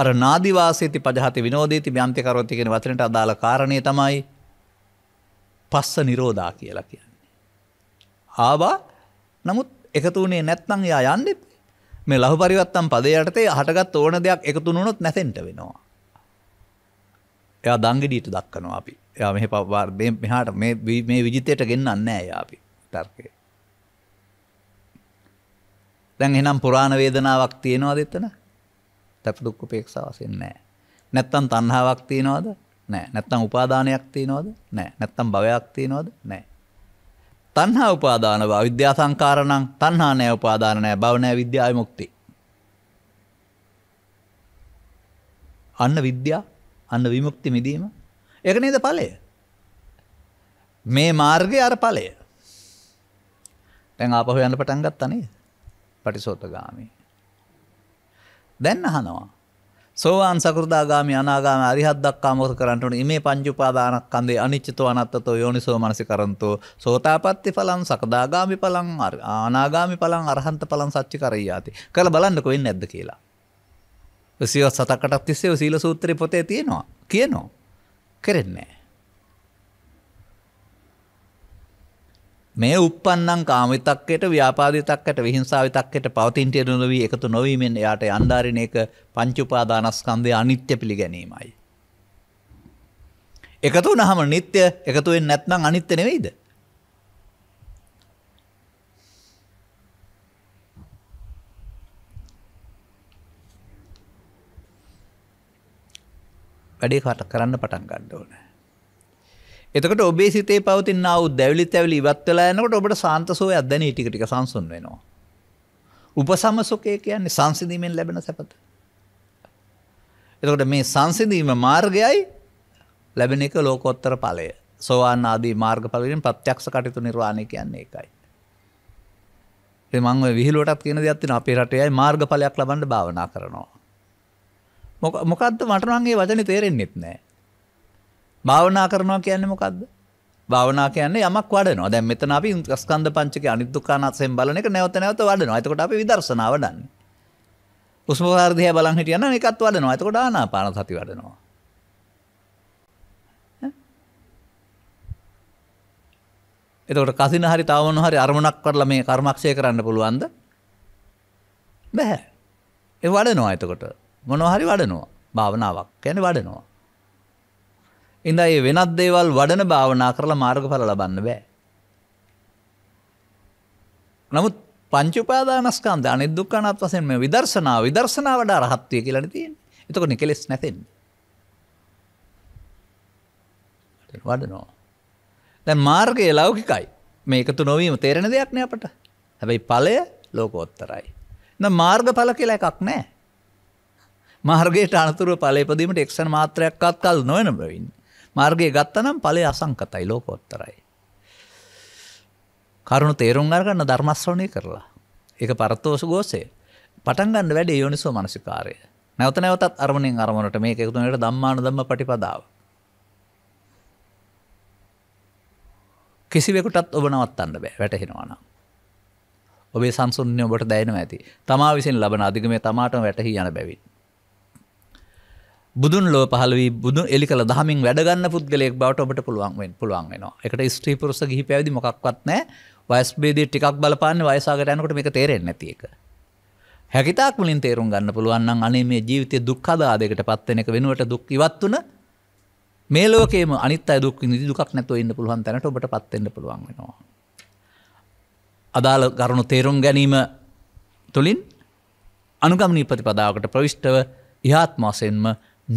අර නාදිවාසේති පජහති විනෝදීති ්‍යන්තිකරෝතිකෙන වචනට අදාළ කාරණය තමයි පස්ස නිරෝධා කියලා කියන්නේ. ආවා නමුත් එකතුනේ නැත්නං යා යන්නෙත් මේ ලහු පරිවත්තම් පදයටතේ හටගත් ඕන දෙයක් එකතු වුණොත් නැතෙන්ට වෙනවා. එයා දංගිඩීට දක්කනවා අපි එයා මෙහ පවාර් මෙහාට මේ විජිතයට ගෙන්න්නෑ යාපි තර්කය. දැන් එහෙනම් පුරාණ වේදනාවක් තියෙනවද එතන? තප දුක් උපේක්ෂා වශයෙන් නැහැ. නැත්තම් තණ්හාවක් තියෙනවද? නැහැ. නැත්තම් උපාදානයක් තියෙනවද? නැහැ. නැත්තම් භවයක් තියෙනවද? නැහැ. තණ්හා උපාදාන භව විද්‍යා සංකාර නම් තණ්හා නැහැ උපාදාන නැහැ භව නැහැ විද්‍යා විමුක්ති. අන්න විද්‍යා අන්න විමුක්ති මිදීම ඒක නේද ඵලය. මේ මාර්ගය අර ඵලය. දැන් ආපහු යන්න පටන් ගත්තා නේද? පටිසෝතගාමී. දැන් අහනවා. සෝවාන් සකෘදාගාමි අනාගාම අරිහත් දක්කා මොහොත කරන්නට ඉමේ පංච උපාදානක් කන්දේ අනිච්චතෝ අනත්තතෝ යෝනිසෝ මනසිකරන්තෝ සෝතාපට්ටි ඵලං සකදාගාමි ඵලං අනාගාමි ඵලං අරහන්ත ඵලං සච්චි කරయ్యාති. කළ බලන්නකෝ වෙන්නේ නැද්ද කියලා. සියවත් සතකටත් තිස්සේ සීල සූත්‍රයේ පොතේ තියෙනවා. කියනවා. කරෙන්නේ නැහැ. මේ uppannam කාමිතක්කයට ව්‍යාපාදිතක්කයට විහිංසාවිතක්කයට පවතින්ට නොවි එකතු නොවීමෙන් එයාට යන්දාරින එක පංච උපාදානස්කන්ධය අනිත්‍ය පිළිගැනීමයි. එකතු වුණාම නিত্য එකතු වෙන්නේ නැත්නම් අනිත්‍ය නෙවෙයිද? වැඩේ කරන්න පටන් ගන්න ඕනේ. එතකට ඔබේ සිතේ පවතින් අව දැවිලි තැවලි ඉවත් වෙලා යනකොට ඔබට සාන්තසෝය අදැන ටිකටික සංසුන් වෙනවා. උපසමසුකය කියන්නේ සංසිදීමෙන් ලැබෙන සැපත. එතකොට මේ සංසිදීම මාර්ගයයි ලැබෙන එක ලෝකොත්තර ඵලය. සෝවාන් ආදී මාර්ගඵලයෙන් ප්‍රත්‍යක්ෂ කටයුතු නිර්වාණය කියන්නේ ඒකයි. ඒ මම ඔය විහිළුවටත් කියන දෙයක් තියෙනවා අපේ රටේයි මාර්ගඵලයක් ලබන්න භාවනා කරනවා. මොකද්ද මට නම් ඒ වචනේ තේරෙන්නෙත් නැහැ. භාවනා කරනවා කියන්නේ මොකක්ද? භාවනා කියන්නේ යමක් වඩනවා. දැන් මෙතන අපි ස්කන්ධ පංචකේ අනිත් දුක්ඛානාසයෙන් බලන එක නැවත නැවත වඩනවා. එතකොට අපි විදර්ශනා වඩන්නේ. උස්ම වාර්ධය බලන් හිටියනම් ඒකත් වඩනවා. එතකොට ආනාපාන සති වඩනවා. එතකොට කසින හරි තව මොන හරි අරමුණක් කරලා මේ කර්මක්ෂය කරන්න පුළුවන්ද? බෑ. ඒ වඩනවා එතකොට. මොනවා හරි වඩනවා. භාවනාවක් කියන්නේ වඩනවා. ඉඳ ඒ වෙනත් දේවල් වඩන භාවනා කරලා මාර්ග පල ලබන්න බෑ. නමුත් පංචුපාදානස්කන්ද අනි දුක්කනත් වසෙන් මේ විදර්ශනා විදර්ශනා වඩා රහත්වය කියලන තියෙන් එතක නිකෙලෙස් නැතින්. වඩනෝ. දැ මාර්ගය ලෞකිකයි මේකතු නොවීම තේරෙන දෙයක්න අපට හැබැයි පලය ලෝකෝත්තරයි. න මාර්ග පල කියලා එකක් නෑ. මාර්ගයට අනතුර පලපදීමට එක්ෂන් මාත්‍රයක්කත් කල් නොවන බවින්. මාර්ගය ගත්තනම් ඵලය අසංකතයි ලෝකෝත්තරයි. කරුණු තේරුම් අරගන්න ධර්මස්වණේ කරලා. ඒක පරතෝෂ ගෝසේ. පටන් ගන්න වැඩේ යෝනිසෝ මනසිකාරය. නැවත නැවතත් අරමුණෙන් අරමුණට මේක එකතු වෙනකොට ධම්මාන ධම්ම පටිපදාව. කිසිවෙකුටත් ඔබ නවත්තන්න බෑ වැටහෙනවා නම්. ඔබේ සංසුන්‍ය ඔබට දැනෙනවා ඇති. තමා විසින් ලබන අධිගමය තමාටම වැටහි යන බැවින්. බුදුන් ලෝ පහලවී බුදු එලි කළ දහමින් වැඩගන්න පුද්ගලෙක් බවට ඔබට පුළුවන්ෙන් පුළුවන් වෙනවා එකට ස්ත්‍රීපුරුස ගහි පැවිදි මොකක්වත් නෑ වයස්බේදී ටිකක් බලපාන්න වයසාගට යනකොට මේක තේරෙන්නේ නැති එක. හැකිතාක් මුලින් තේරුම් ගන්න පුළුවන් නම් අනේ මේ ජීවිතයේ දුක් හදාදයකට පත් වෙන එක වෙනුවට දුක් ඉවත් වුණ මේ ලෝකේම අනිත් අය දුක් විඳි දුකක් නැතුව ඉන්න පුළුවන් තැනට ඔබට පත් වෙන්න පුළුවන් වෙනවා. අදාළ කරුණු තේරුම් ගැනීම තුළින් අනුගමනී ප්‍රතිපදාවකට ප්‍රවිෂ්ටව ඉහාත්ම වශයෙන්ම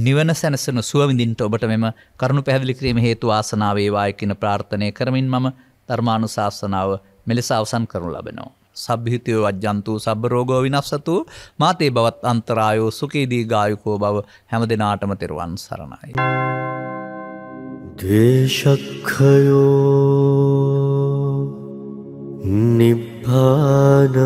නිවන සැනසන සුවවිඳින්ට ඔබට මෙම කරුණු පැහැදිලි කිරීම හේතු ආසනාවේවාය කියන ප්‍රාර්ථනය කරමින් මම ධර්මානු ශාසනාව මෙලෙස අවසන් කරනු ලබෙනවා. සබ්හිතයෝ අජ්‍යන්තු සබ රෝගෝ විනස්සතු මාතේ බවත් අන්තරායෝ සුකේදී ගායුකෝ බව හැම දෙනාටම තෙරුවන් සරණයි. දේශක්හයෝ නිබ්භානන්